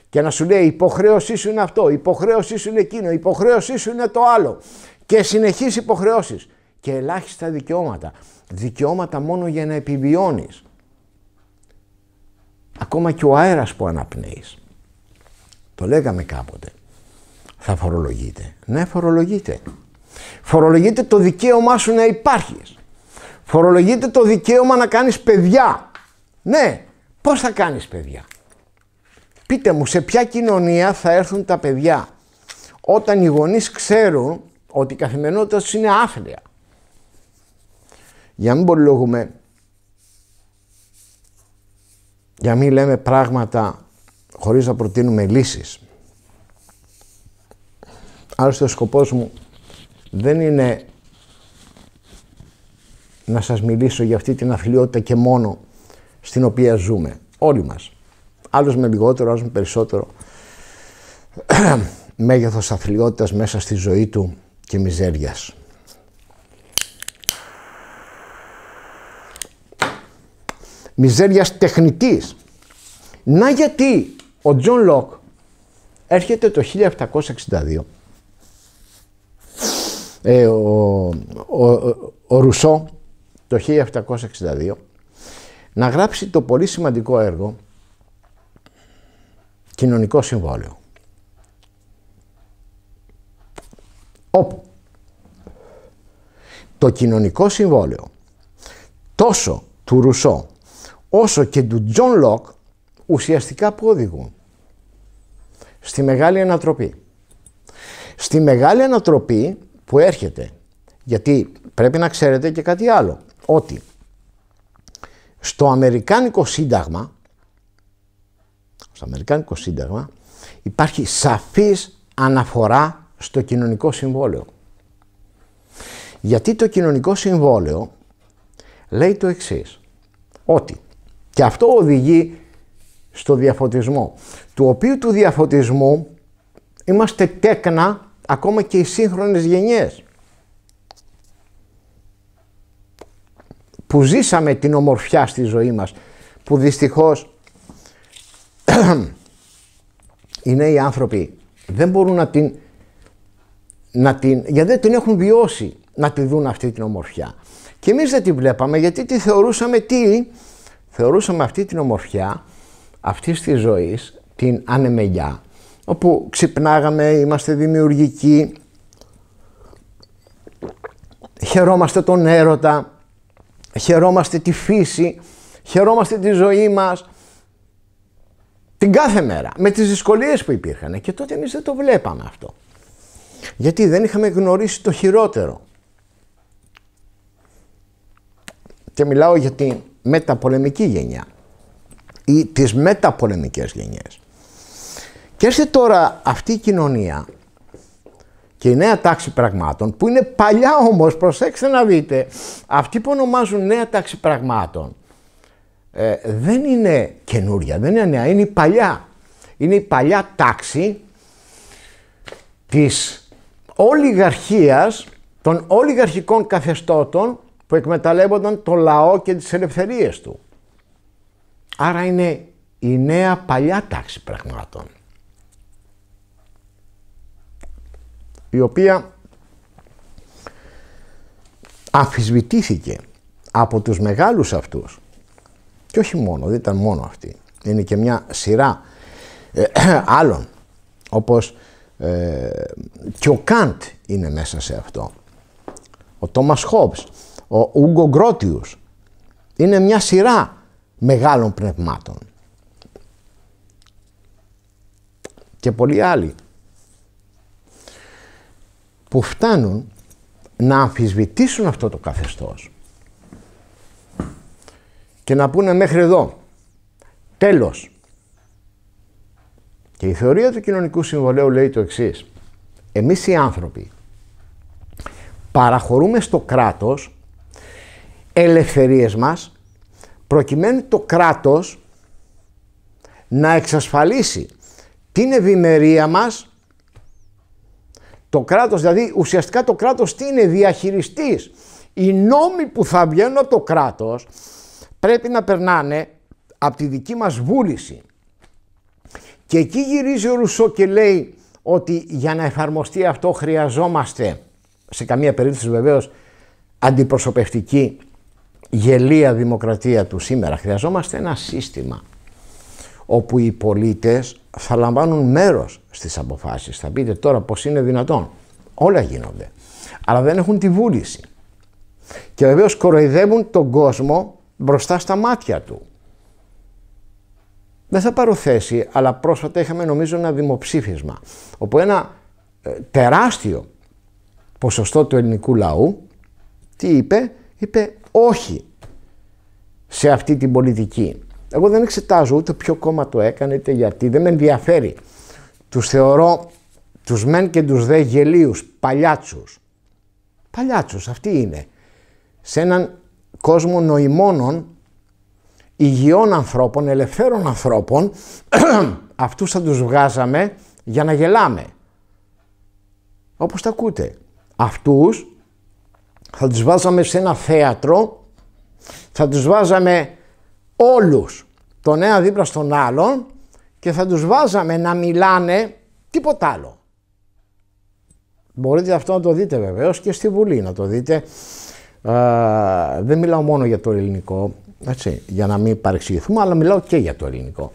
Και να σου λέει υποχρέωσή σου είναι αυτό, η υποχρέωσή σου είναι εκείνο, η υποχρέωσή σου είναι το άλλο. Και συνεχείς υποχρεώσεις και ελάχιστα δικαιώματα. Δικαιώματα μόνο για να επιβιώνεις. Ακόμα και ο αέρας που αναπνέεις. Το λέγαμε κάποτε. Θα φορολογείτε. Ναι, φορολογείτε. φορολογείτε το δικαίωμά σου να υπάρχεις. φορολογείτε το δικαίωμα να κάνεις παιδιά. Ναι, πώς θα κάνεις παιδιά. Πείτε μου, σε ποια κοινωνία θα έρθουν τα παιδιά όταν οι γονείς ξέρουν ότι η καθημερινότητα τους είναι άθλια. Για μην πολυλογούμε, για μην λέμε πράγματα χωρίς να προτείνουμε λύσεις. Άλλωστε ο σκοπός μου δεν είναι να σας μιλήσω για αυτή την αφιλιότητα και μόνο στην οποία ζούμε. Όλοι μας. Άλλος με λιγότερο, άλλος με περισσότερο [clears throat] μέγεθος αθλειότητας μέσα στη ζωή του και μιζέριας. Μιζέριας τεχνητής. Να γιατί ο Τζον Λοκ έρχεται το 1762. Ε, ο, ο, ο Ρουσό το 1762 να γράψει το πολύ σημαντικό έργο «Κοινωνικό Συμβόλαιο». Όπου το κοινωνικό συμβόλαιο τόσο του Ρουσό όσο και του Τζον Λοκ ουσιαστικά που οδηγούν. Στη μεγάλη ανατροπή. Στη μεγάλη ανατροπή που έρχεται, γιατί πρέπει να ξέρετε και κάτι άλλο, ότι στο Αμερικάνικο Σύνταγμα, στο Αμερικάνικο Σύνταγμα υπάρχει σαφής αναφορά στο κοινωνικό συμβόλαιο. Γιατί το κοινωνικό συμβόλαιο λέει το εξής, ότι και αυτό οδηγεί στο διαφωτισμό, του οποίου του διαφωτισμού είμαστε τέκνα ακόμα και οι σύγχρονες γενιές. Που ζήσαμε την ομορφιά στη ζωή μας, που δυστυχώς [clears throat] οι νέοι άνθρωποι δεν μπορούν να την, να την, γιατί δεν την έχουν βιώσει να τη δουν αυτή την ομορφιά. Και εμείς δεν την βλέπαμε γιατί τη θεωρούσαμε τι, θεωρούσαμε αυτή την ομορφιά αυτής της ζωής, την ανεμελιά, όπου ξυπνάγαμε, είμαστε δημιουργικοί, χαιρόμαστε τον έρωτα, χαιρόμαστε τη φύση, χαιρόμαστε τη ζωή μας, την κάθε μέρα, με τις δυσκολίες που υπήρχαν και τότε εμείς δεν το βλέπαμε αυτό. Γιατί δεν είχαμε γνωρίσει το χειρότερο. Και μιλάω για τη μεταπολεμική γενιά ή τις μεταπολεμικές γενιές. Και έρχεται τώρα αυτή η κοινωνία και η νέα τάξη πραγμάτων, που είναι παλιά όμως, προσέξτε να δείτε, αυτοί που ονομάζουν νέα τάξη πραγμάτων, ε, δεν είναι καινούρια, δεν είναι νέα, είναι παλιά. Είναι η παλιά τάξη της ολιγαρχίας, των ολιγαρχικών καθεστώτων που εκμεταλλεύονταν το λαό και τις ελευθερίες του. Άρα είναι η νέα παλιά τάξη πραγμάτων. Η οποία αμφισβητήθηκε από τους μεγάλους αυτούς και όχι μόνο, δεν ήταν μόνο αυτή. Είναι και μια σειρά ε, [clears throat] άλλων όπως ε, και ο Καντ είναι μέσα σε αυτό. Ο Τόμας Χόμπς, ο Ούγκο Γκρότιους. Είναι μια σειρά μεγάλων πνευμάτων. Και πολλοί άλλοι που φτάνουν να αμφισβητήσουν αυτό το καθεστώς και να πούνε μέχρι εδώ, τέλος. Και η θεωρία του κοινωνικού συμβολέου λέει το εξής. Εμείς οι άνθρωποι παραχωρούμε στο κράτος ελευθερίες μας προκειμένου το κράτος να εξασφαλίσει την ευημερία μας το κράτος, δηλαδή ουσιαστικά το κράτος τι είναι διαχειριστής. Οι νόμοι που θα βγαίνουν από το κράτος πρέπει να περνάνε από τη δική μας βούληση. Και εκεί γυρίζει ο Ρουσό και λέει ότι για να εφαρμοστεί αυτό χρειαζόμαστε, σε καμία περίπτωση βεβαίως, αντιπροσωπευτική γελία δημοκρατία του σήμερα. Χρειαζόμαστε ένα σύστημα όπου οι πολίτες θα λαμβάνουν μέρος στις αποφάσεις. Θα πείτε τώρα πώς είναι δυνατόν. Όλα γίνονται. Αλλά δεν έχουν τη βούληση. Και βεβαίως κοροϊδεύουν τον κόσμο μπροστά στα μάτια του. Δεν θα πάρω θέση, αλλά πρόσφατα είχαμε νομίζω ένα δημοψήφισμα, όπου ένα ε, τεράστιο ποσοστό του ελληνικού λαού, τι είπε, είπε όχι σε αυτή την πολιτική. Εγώ δεν εξετάζω ούτε ποιο κόμμα το έκανε, είτε γιατί. Δεν με ενδιαφέρει. Τους θεωρώ τους μεν και τους δε γελίους, παλιάτσους. Παλιάτσους, αυτοί είναι. Σε έναν κόσμο νοημόνων, υγιών ανθρώπων, ελευθέρων ανθρώπων, [clears throat] αυτούς θα τους βγάζαμε για να γελάμε. Όπως τα ακούτε. Αυτούς θα τους βάζαμε σε ένα θέατρο, θα τους βάζαμε όλους τον ένα δίπλα στον άλλον και θα τους βάζαμε να μιλάνε τίποτα άλλο. Μπορείτε αυτό να το δείτε βεβαίως και στη Βουλή να το δείτε. δεν μιλάω μόνο για το ελληνικό, έτσι, για να μην παρεξηγηθούμε, αλλά μιλάω και για το ελληνικό.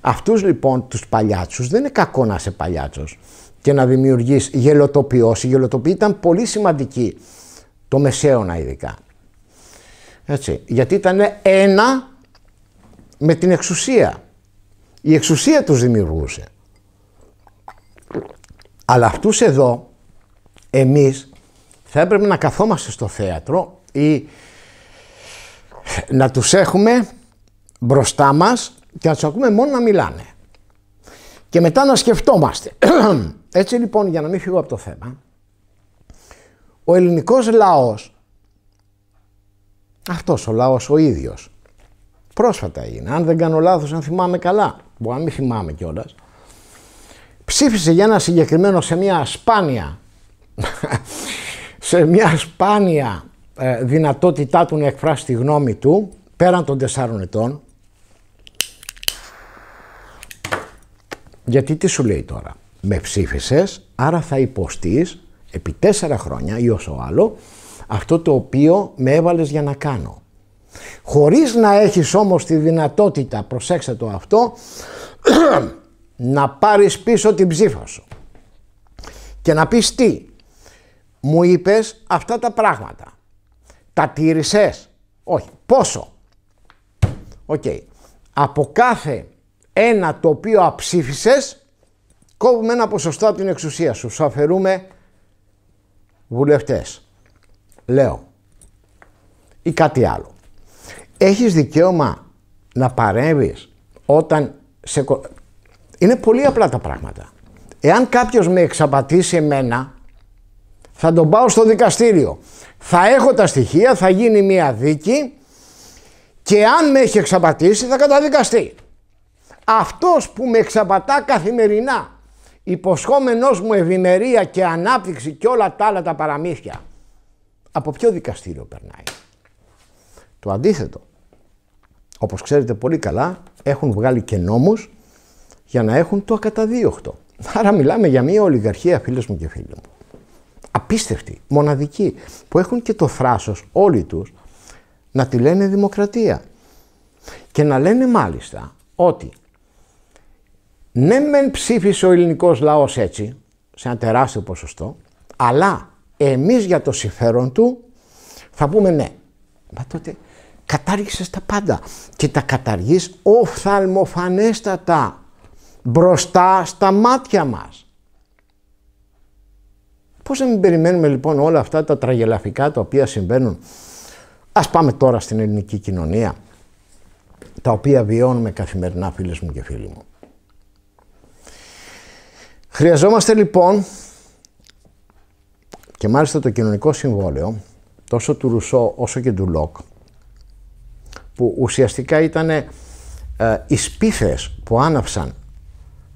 Αυτούς λοιπόν τους παλιάτσους δεν είναι κακό να είσαι παλιάτσος και να δημιουργείς γελοτοποιός. Η γελοτοποίηση ήταν πολύ σημαντική το μεσαίωνα ειδικά. Έτσι. Γιατί ήταν ένα με την εξουσία. Η εξουσία τους δημιουργούσε. Αλλά αυτούς εδώ, εμείς, θα έπρεπε να καθόμαστε στο θέατρο ή να τους έχουμε μπροστά μας και να τους ακούμε μόνο να μιλάνε. Και μετά να σκεφτόμαστε. [clears throat] Έτσι λοιπόν, για να μην φύγω από το θέμα, ο ελληνικός λαός. Αυτός ο λαός ο ίδιος. Πρόσφατα είναι, αν δεν κάνω λάθος, αν θυμάμαι καλά, που να μην θυμάμαι κιόλας. Ψήφισε για ένα συγκεκριμένο σε μια σπάνια, σε μια σπάνια ε, δυνατότητά του να εκφράσει τη γνώμη του, πέραν των τεσσάρων ετών. Γιατί τι σου λέει τώρα, με ψήφισες, άρα θα υποστείς επί τέσσερα χρόνια ή όσο άλλο αυτό το οποίο με έβαλες για να κάνω. Χωρίς να έχεις όμως τη δυνατότητα, προσέξτε το αυτό, [clears throat] να πάρεις πίσω την ψήφα σου και να πεις τι, μου είπες αυτά τα πράγματα, τα τήρησες, όχι, πόσο. Οκ, okay. από κάθε ένα το οποίο αψήφισες, κόβουμε ένα ποσοστό από την εξουσία σου, σου αφαιρούμε βουλευτές. Λέω. Ή κάτι άλλο. Έχεις δικαίωμα να παρέμβεις όταν σε... Είναι πολύ απλά τα πράγματα. Εάν κάποιος με εξαπατήσει εμένα, θα τον πάω στο δικαστήριο. Θα έχω τα στοιχεία, θα γίνει μία δίκη και αν με έχει εξαπατήσει θα καταδικαστεί. Αυτός που με εξαπατά καθημερινά υποσχόμενός μου ευημερία και ανάπτυξη και όλα τα άλλα τα παραμύθια. Από ποιο δικαστήριο περνάει. Το αντίθετο. Όπως ξέρετε πολύ καλά έχουν βγάλει και νόμους για να έχουν το ακαταδίωχτο. Άρα μιλάμε για μια ολιγαρχία φίλες μου και φίλοι μου. Απίστευτη, μοναδική που έχουν και το θράσος όλοι τους να τη λένε δημοκρατία. Και να λένε μάλιστα ότι ναι, μεν ψήφισε ο ελληνικός λαός έτσι, σε ένα τεράστιο ποσοστό, αλλά εμείς για το συμφέρον του θα πούμε ναι. Μα τότε κατάργησες τα πάντα και τα καταργείς οφθαλμοφανέστατα μπροστά στα μάτια μας. Πώς να μην περιμένουμε λοιπόν όλα αυτά τα τραγελαφικά τα οποία συμβαίνουν. Ας πάμε τώρα στην ελληνική κοινωνία, τα οποία βιώνουμε καθημερινά φίλες μου και φίλοι μου. Χρειαζόμαστε λοιπόν και μάλιστα το κοινωνικό συμβόλαιο τόσο του Ρουσό όσο και του Λοκ που ουσιαστικά ήταν οι ε, σπίθες που άναψαν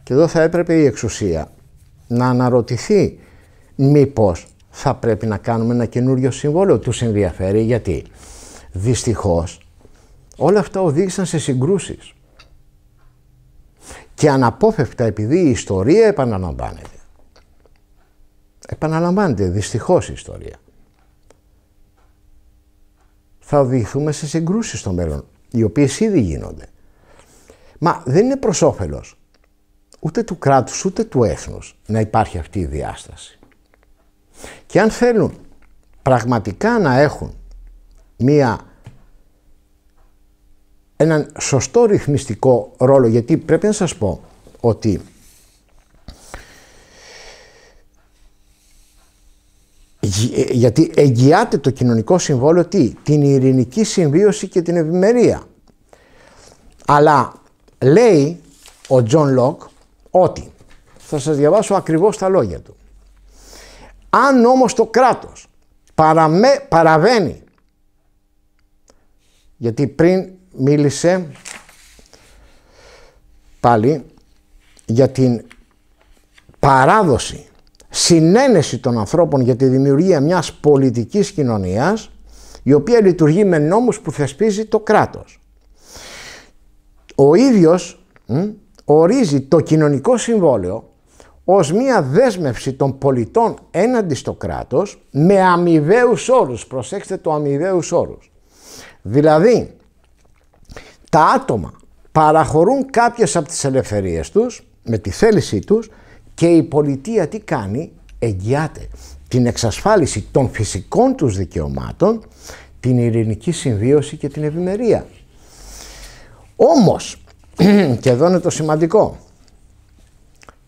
και εδώ θα έπρεπε η εξουσία να αναρωτηθεί μήπως θα πρέπει να κάνουμε ένα καινούριο συμβόλαιο. Τους ενδιαφέρει γιατί δυστυχώς όλα αυτά οδήγησαν σε συγκρούσεις και αναπόφευκτα επειδή η ιστορία επαναλαμβάνεται. Επαναλαμβάνεται δυστυχώς η ιστορία. Θα οδηγηθούμε σε συγκρούσεις στο μέλλον, οι οποίες ήδη γίνονται. Μα δεν είναι προς όφελος ούτε του κράτους ούτε του έθνους να υπάρχει αυτή η διάσταση. Και αν θέλουν πραγματικά να έχουν μία έναν σωστό ρυθμιστικό ρόλο, γιατί πρέπει να σας πω ότι ε, γιατί εγγυάται το κοινωνικό συμβόλαιο τι, την ειρηνική συμβίωση και την ευημερία. Αλλά λέει ο Τζον Λοκ ότι, θα σας διαβάσω ακριβώς τα λόγια του, αν όμως το κράτος παραμέ, παραβαίνει, γιατί πριν μίλησε πάλι για την παράδοση, συνένεση των ανθρώπων για τη δημιουργία μιας πολιτικής κοινωνίας η οποία λειτουργεί με νόμους που θεσπίζει το κράτος. Ο ίδιος ορίζει το κοινωνικό συμβόλαιο ως μία δέσμευση των πολιτών έναντι στο κράτος με αμοιβαίους όρους, προσέξτε το αμοιβαίους όρους. Δηλαδή τα άτομα παραχωρούν κάποιες από τις ελευθερίες τους με τη θέλησή τους και η πολιτεία τι κάνει, εγγυάται την εξασφάλιση των φυσικών τους δικαιωμάτων, την ειρηνική συμβίωση και την ευημερία. Όμως, [clears throat] και εδώ είναι το σημαντικό,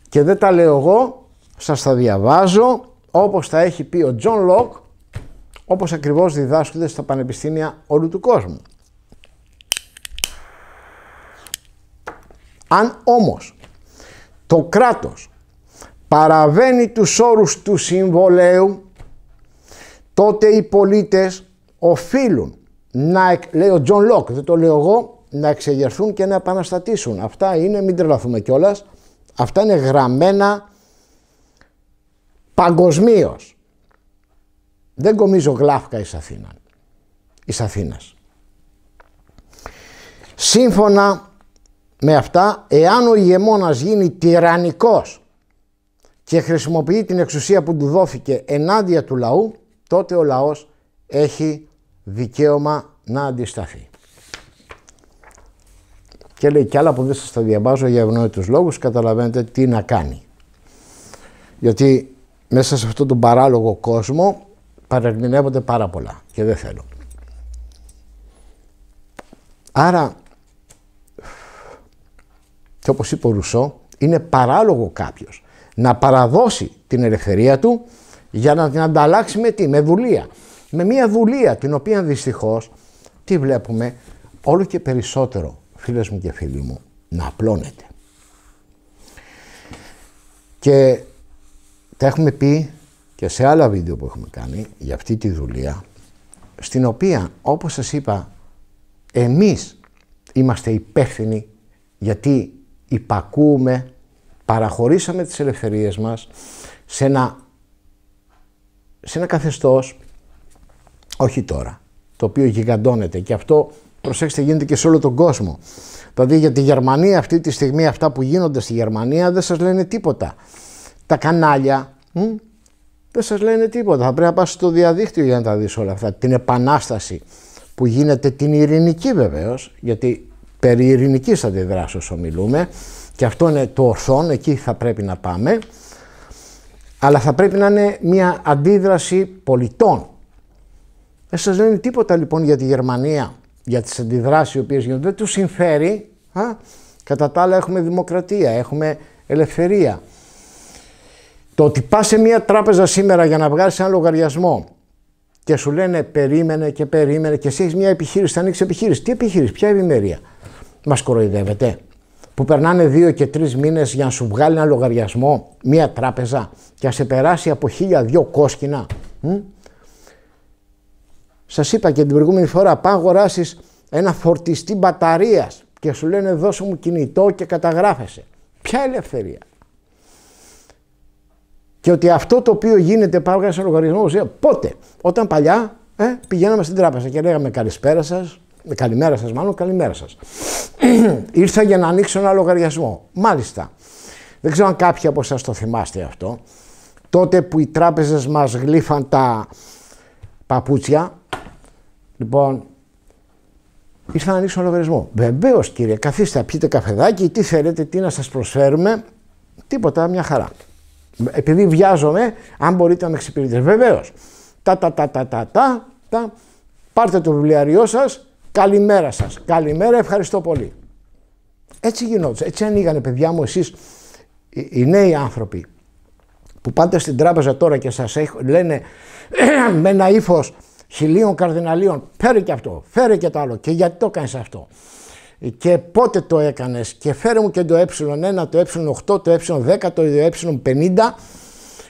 και δεν τα λέω εγώ, σας τα διαβάζω όπως τα έχει πει ο Τζον Λοκ, όπως ακριβώς διδάσκονται στα πανεπιστήμια όλου του κόσμου. Αν όμως το κράτος παραβαίνει τους όρους του συμβολέου, τότε οι πολίτες οφείλουν να, λέει ο Τζον Λόκ, δεν το λέω εγώ, να εξεγερθούν και να επαναστατήσουν. Αυτά είναι, μην τρελαθούμε κιόλας. αυτά είναι γραμμένα παγκοσμίως. Δεν κομίζω γλάφκα εις Αθήνα, εις Αθήνας. Σύμφωνα με αυτά, εάν ο ηγεμόνας γίνει τυραννικός και χρησιμοποιεί την εξουσία που του δόθηκε ενάντια του λαού, τότε ο λαός έχει δικαίωμα να αντισταθεί. Και λέει κι άλλα που δεν σας τα διαβάζω για ευνόητους λόγους, καταλαβαίνετε τι να κάνει. Γιατί μέσα σε αυτόν τον παράλογο κόσμο παρερμηνεύονται πάρα πολλά και δεν θέλω. Άρα και όπως είπε ο Ρουσό, είναι παράλογο κάποιος να παραδώσει την ελευθερία του για να την ανταλλάξει με τι, με δουλεία. Με μια δουλεία την οποία δυστυχώς τι βλέπουμε όλο και περισσότερο φίλες μου και φίλοι μου να απλώνεται. Και τα έχουμε πει και σε άλλα βίντεο που έχουμε κάνει για αυτή τη δουλεία στην οποία όπως σας είπα εμείς είμαστε υπεύθυνοι γιατί υπακούμε, παραχωρήσαμε τις ελευθερίες μας σε ένα, σε ένα καθεστώς, όχι τώρα, το οποίο γιγαντώνεται και αυτό προσέξτε γίνεται και σε όλο τον κόσμο. Δηλαδή για τη Γερμανία αυτή τη στιγμή αυτά που γίνονται στη Γερμανία δεν σας λένε τίποτα. Τα κανάλια δεν σας λένε τίποτα. Θα πρέπει να πας στο διαδίκτυο για να τα δεις όλα αυτά. Την επανάσταση που γίνεται την ειρηνική βεβαίως γιατί περί ειρηνικής αντιδράσεως ομιλούμε και αυτό είναι το ορθόν, εκεί θα πρέπει να πάμε αλλά θα πρέπει να είναι μια αντίδραση πολιτών. Δεν σας λένε τίποτα λοιπόν για τη Γερμανία, για τις αντιδράσεις οι οποίες γίνονται, δεν τους συμφέρει. Α? Κατά τα άλλα έχουμε δημοκρατία, έχουμε ελευθερία. Το ότι πας σε μια τράπεζα σήμερα για να βγάλεις ένα λογαριασμό και σου λένε περίμενε και περίμενε και εσύ έχεις μια επιχείρηση, θα ανοίξεις επιχείρηση. Τι επιχείρηση, ποια ευημερία. Μας κοροϊδεύετε. Που περνάνε δύο και τρεις μήνες για να σου βγάλει ένα λογαριασμό, μία τράπεζα και να σε περάσει από χίλια δυο κόσκινα. Σας είπα και την προηγούμενη φορά, πά αγοράσεις ένα φορτιστή μπαταρίας και σου λένε δώσε μου κινητό και καταγράφεσαι. Ποια ελευθερία. Και ότι αυτό το οποίο γίνεται πάρα σε λογαριασμό πότε, όταν παλιά ε, πηγαίναμε στην τράπεζα και λέγαμε καλησπέρα σας, Καλημέρα σας μάλλον, καλημέρα σας. [clears throat] Ήρθα για να ανοίξω ένα λογαριασμό. Μάλιστα. Δεν ξέρω αν κάποιοι από εσάς το θυμάστε αυτό. Τότε που οι τράπεζες μας γλύφαν τα παπούτσια, λοιπόν, ήρθα να ανοίξω ένα λογαριασμό. Βεβαίως κύριε, καθίστε, πιείτε καφεδάκι, τι θέλετε, τι να σας προσφέρουμε. Τίποτα, μια χαρά. Επειδή βιάζομαι, αν μπορείτε να με εξυπηρετήσετε. Βεβαίως. Τα, τα, τα, τα, τα, τα, τα. Πάρτε το βιβλιαριό σας Καλημέρα σας, Καλημέρα, ευχαριστώ πολύ. Έτσι γινόταν. Έτσι ανοίγανε παιδιά μου εσείς. οι νέοι άνθρωποι που πάτε στην τράπεζα τώρα και σας, λένε [clears throat] με ένα ύφος χιλίων καρδιναλίων φέρε και αυτό, φέρε και το άλλο και γιατί το κάνεις αυτό και πότε το έκανες και φέρε μου και το ε1, το ε8, το ε10, το ε50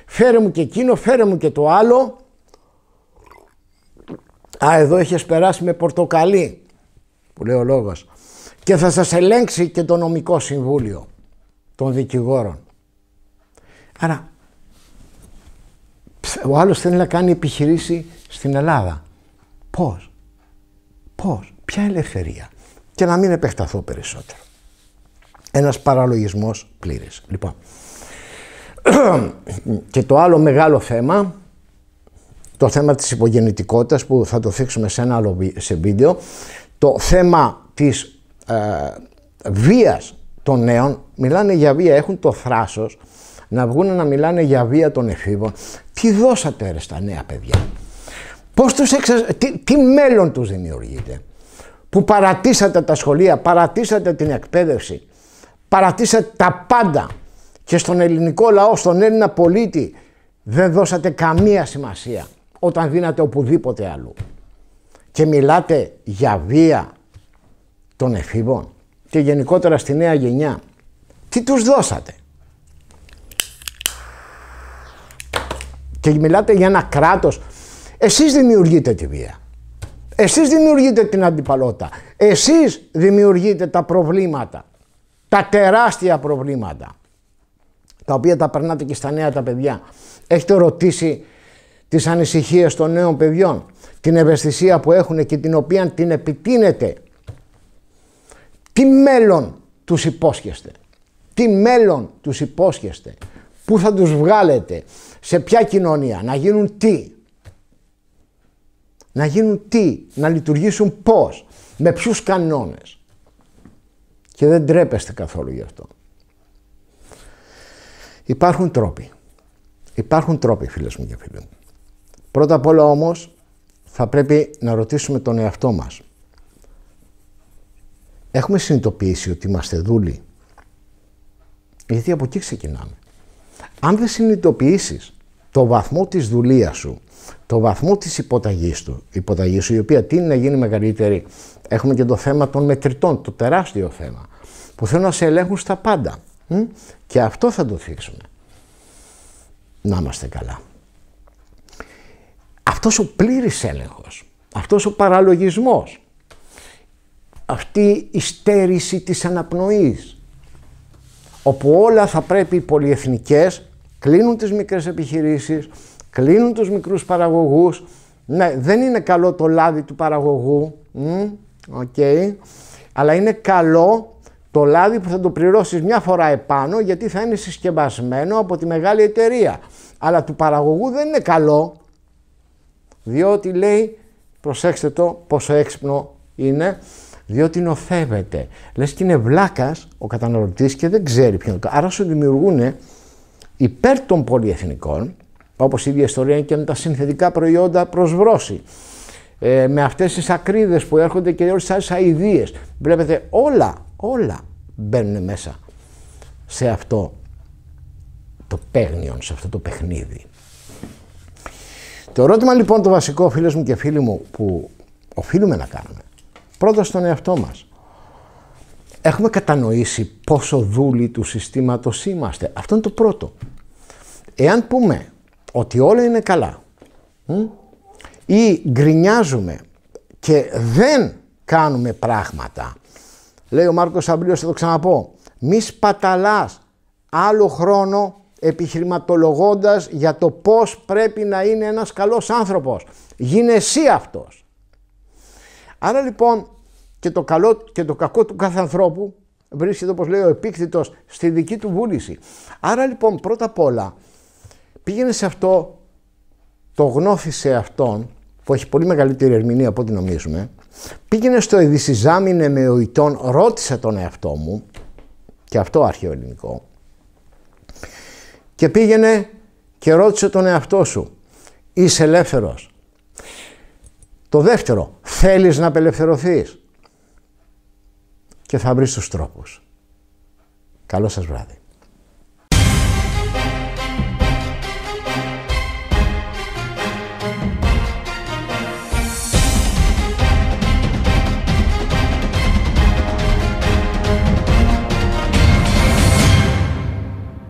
φέρε μου και εκείνο, φέρε μου και το άλλο Α, εδώ έχει περάσει με πορτοκαλί, που λέει ο λόγος. Και θα σας ελέγξει και το νομικό συμβούλιο των δικηγόρων. Άρα, ο άλλος θέλει να κάνει επιχειρήση στην Ελλάδα. Πώς, πώς, ποια ελευθερία. Και να μην επεκταθώ περισσότερο. Ένας παραλογισμός πλήρης. Λοιπόν, [clears throat] και το άλλο μεγάλο θέμα το θέμα της υπογεννητικότητας που θα το θίξουμε σε ένα άλλο σε βίντεο, το θέμα της ε, βίας των νέων, μιλάνε για βία, έχουν το θράσος, να βγουν να μιλάνε για βία των εφήβων. Τι δώσατε ρε στα νέα παιδιά. Πώς τους εξα... τι, μέλλον τους δημιουργείτε, Που παρατήσατε τα σχολεία, παρατήσατε την εκπαίδευση, παρατήσατε τα πάντα και στον ελληνικό λαό, στον Έλληνα πολίτη δεν δώσατε καμία σημασία όταν δίνατε οπουδήποτε αλλού. Και μιλάτε για βία των εφήβων και γενικότερα στη νέα γενιά. Τι τους δώσατε. Και μιλάτε για ένα κράτος. Εσείς δημιουργείτε τη βία. Εσείς δημιουργείτε την αντιπαλότητα. Εσείς δημιουργείτε τα προβλήματα. Τα τεράστια προβλήματα. Τα οποία τα περνάτε και στα νέα τα παιδιά. Έχετε ρωτήσει τις ανησυχίες των νέων παιδιών, την ευαισθησία που έχουν και την οποία την επιτείνετε. Τι μέλλον τους υπόσχεστε. Τι μέλλον τους υπόσχεστε. Πού θα τους βγάλετε. Σε ποια κοινωνία. Να γίνουν τι. Να γίνουν τι. Να λειτουργήσουν πώς. Με ποιους κανόνες. Και δεν τρέπεστε καθόλου γι' αυτό. Υπάρχουν τρόποι. Υπάρχουν τρόποι φίλες μου και φίλοι μου. Πρώτα απ' όλα όμως θα πρέπει να ρωτήσουμε τον εαυτό μας. Έχουμε συνειδητοποιήσει ότι είμαστε δούλοι. Γιατί από εκεί ξεκινάμε. Αν δεν συνειδητοποιήσεις το βαθμό της δουλείας σου, το βαθμό της υποταγής, του, υποταγής σου, η οποία τίνει να γίνει μεγαλύτερη. Έχουμε και το θέμα των μετρητών, το τεράστιο θέμα, που θέλουν να σε ελέγχουν στα πάντα. Και αυτό θα το θίξουμε. Να είμαστε καλά αυτός ο πλήρης έλεγχος, αυτός ο παραλογισμός, αυτή η στέρηση της αναπνοής, όπου όλα θα πρέπει οι πολυεθνικές, κλείνουν τις μικρές επιχειρήσεις, κλείνουν τους μικρούς παραγωγούς, ναι, δεν είναι καλό το λάδι του παραγωγού, okay. αλλά είναι καλό το λάδι που θα το πληρώσεις μια φορά επάνω γιατί θα είναι συσκευασμένο από τη μεγάλη εταιρεία. Αλλά του παραγωγού δεν είναι καλό διότι λέει, προσέξτε το πόσο έξυπνο είναι, διότι νοθεύεται. Λες και είναι βλάκας ο καταναλωτής και δεν ξέρει ποιον. Άρα σου δημιουργούν υπέρ των πολυεθνικών, όπως η ίδια ιστορία είναι και με τα συνθετικά προϊόντα προς βρώση. Ε, με αυτές τις ακρίδες που έρχονται και όλες τις άλλες αηδίες. Βλέπετε όλα, όλα μπαίνουν μέσα σε αυτό το παίγνιον, σε αυτό το παιχνίδι. Το ερώτημα λοιπόν το βασικό φίλες μου και φίλοι μου που οφείλουμε να κάνουμε πρώτα στον εαυτό μας. Έχουμε κατανοήσει πόσο δούλοι του συστήματος είμαστε. Αυτό είναι το πρώτο. Εάν πούμε ότι όλα είναι καλά ή γκρινιάζουμε και δεν κάνουμε πράγματα. Λέει ο Μάρκος Αμπλίος, θα το ξαναπώ, μη σπαταλάς άλλο χρόνο επιχειρηματολογώντας για το πώς πρέπει να είναι ένας καλός άνθρωπος. Γίνε εσύ αυτός. Άρα λοιπόν και το καλό και το κακό του κάθε ανθρώπου βρίσκεται όπως λέει ο επίκτητος στη δική του βούληση. Άρα λοιπόν πρώτα απ' όλα πήγαινε σε αυτό το γνώθησε αυτόν που έχει πολύ μεγαλύτερη ερμηνεία από ό,τι νομίζουμε, πήγαινε στο ειδησιζάμινε με οιτών, ρώτησε τον εαυτό μου, και αυτό αρχαιοελληνικό, και πήγαινε και ρώτησε τον εαυτό σου είσαι ελεύθερος. Το δεύτερο, θέλεις να απελευθερωθείς και θα βρεις τους τρόπους. Καλό σας βράδυ.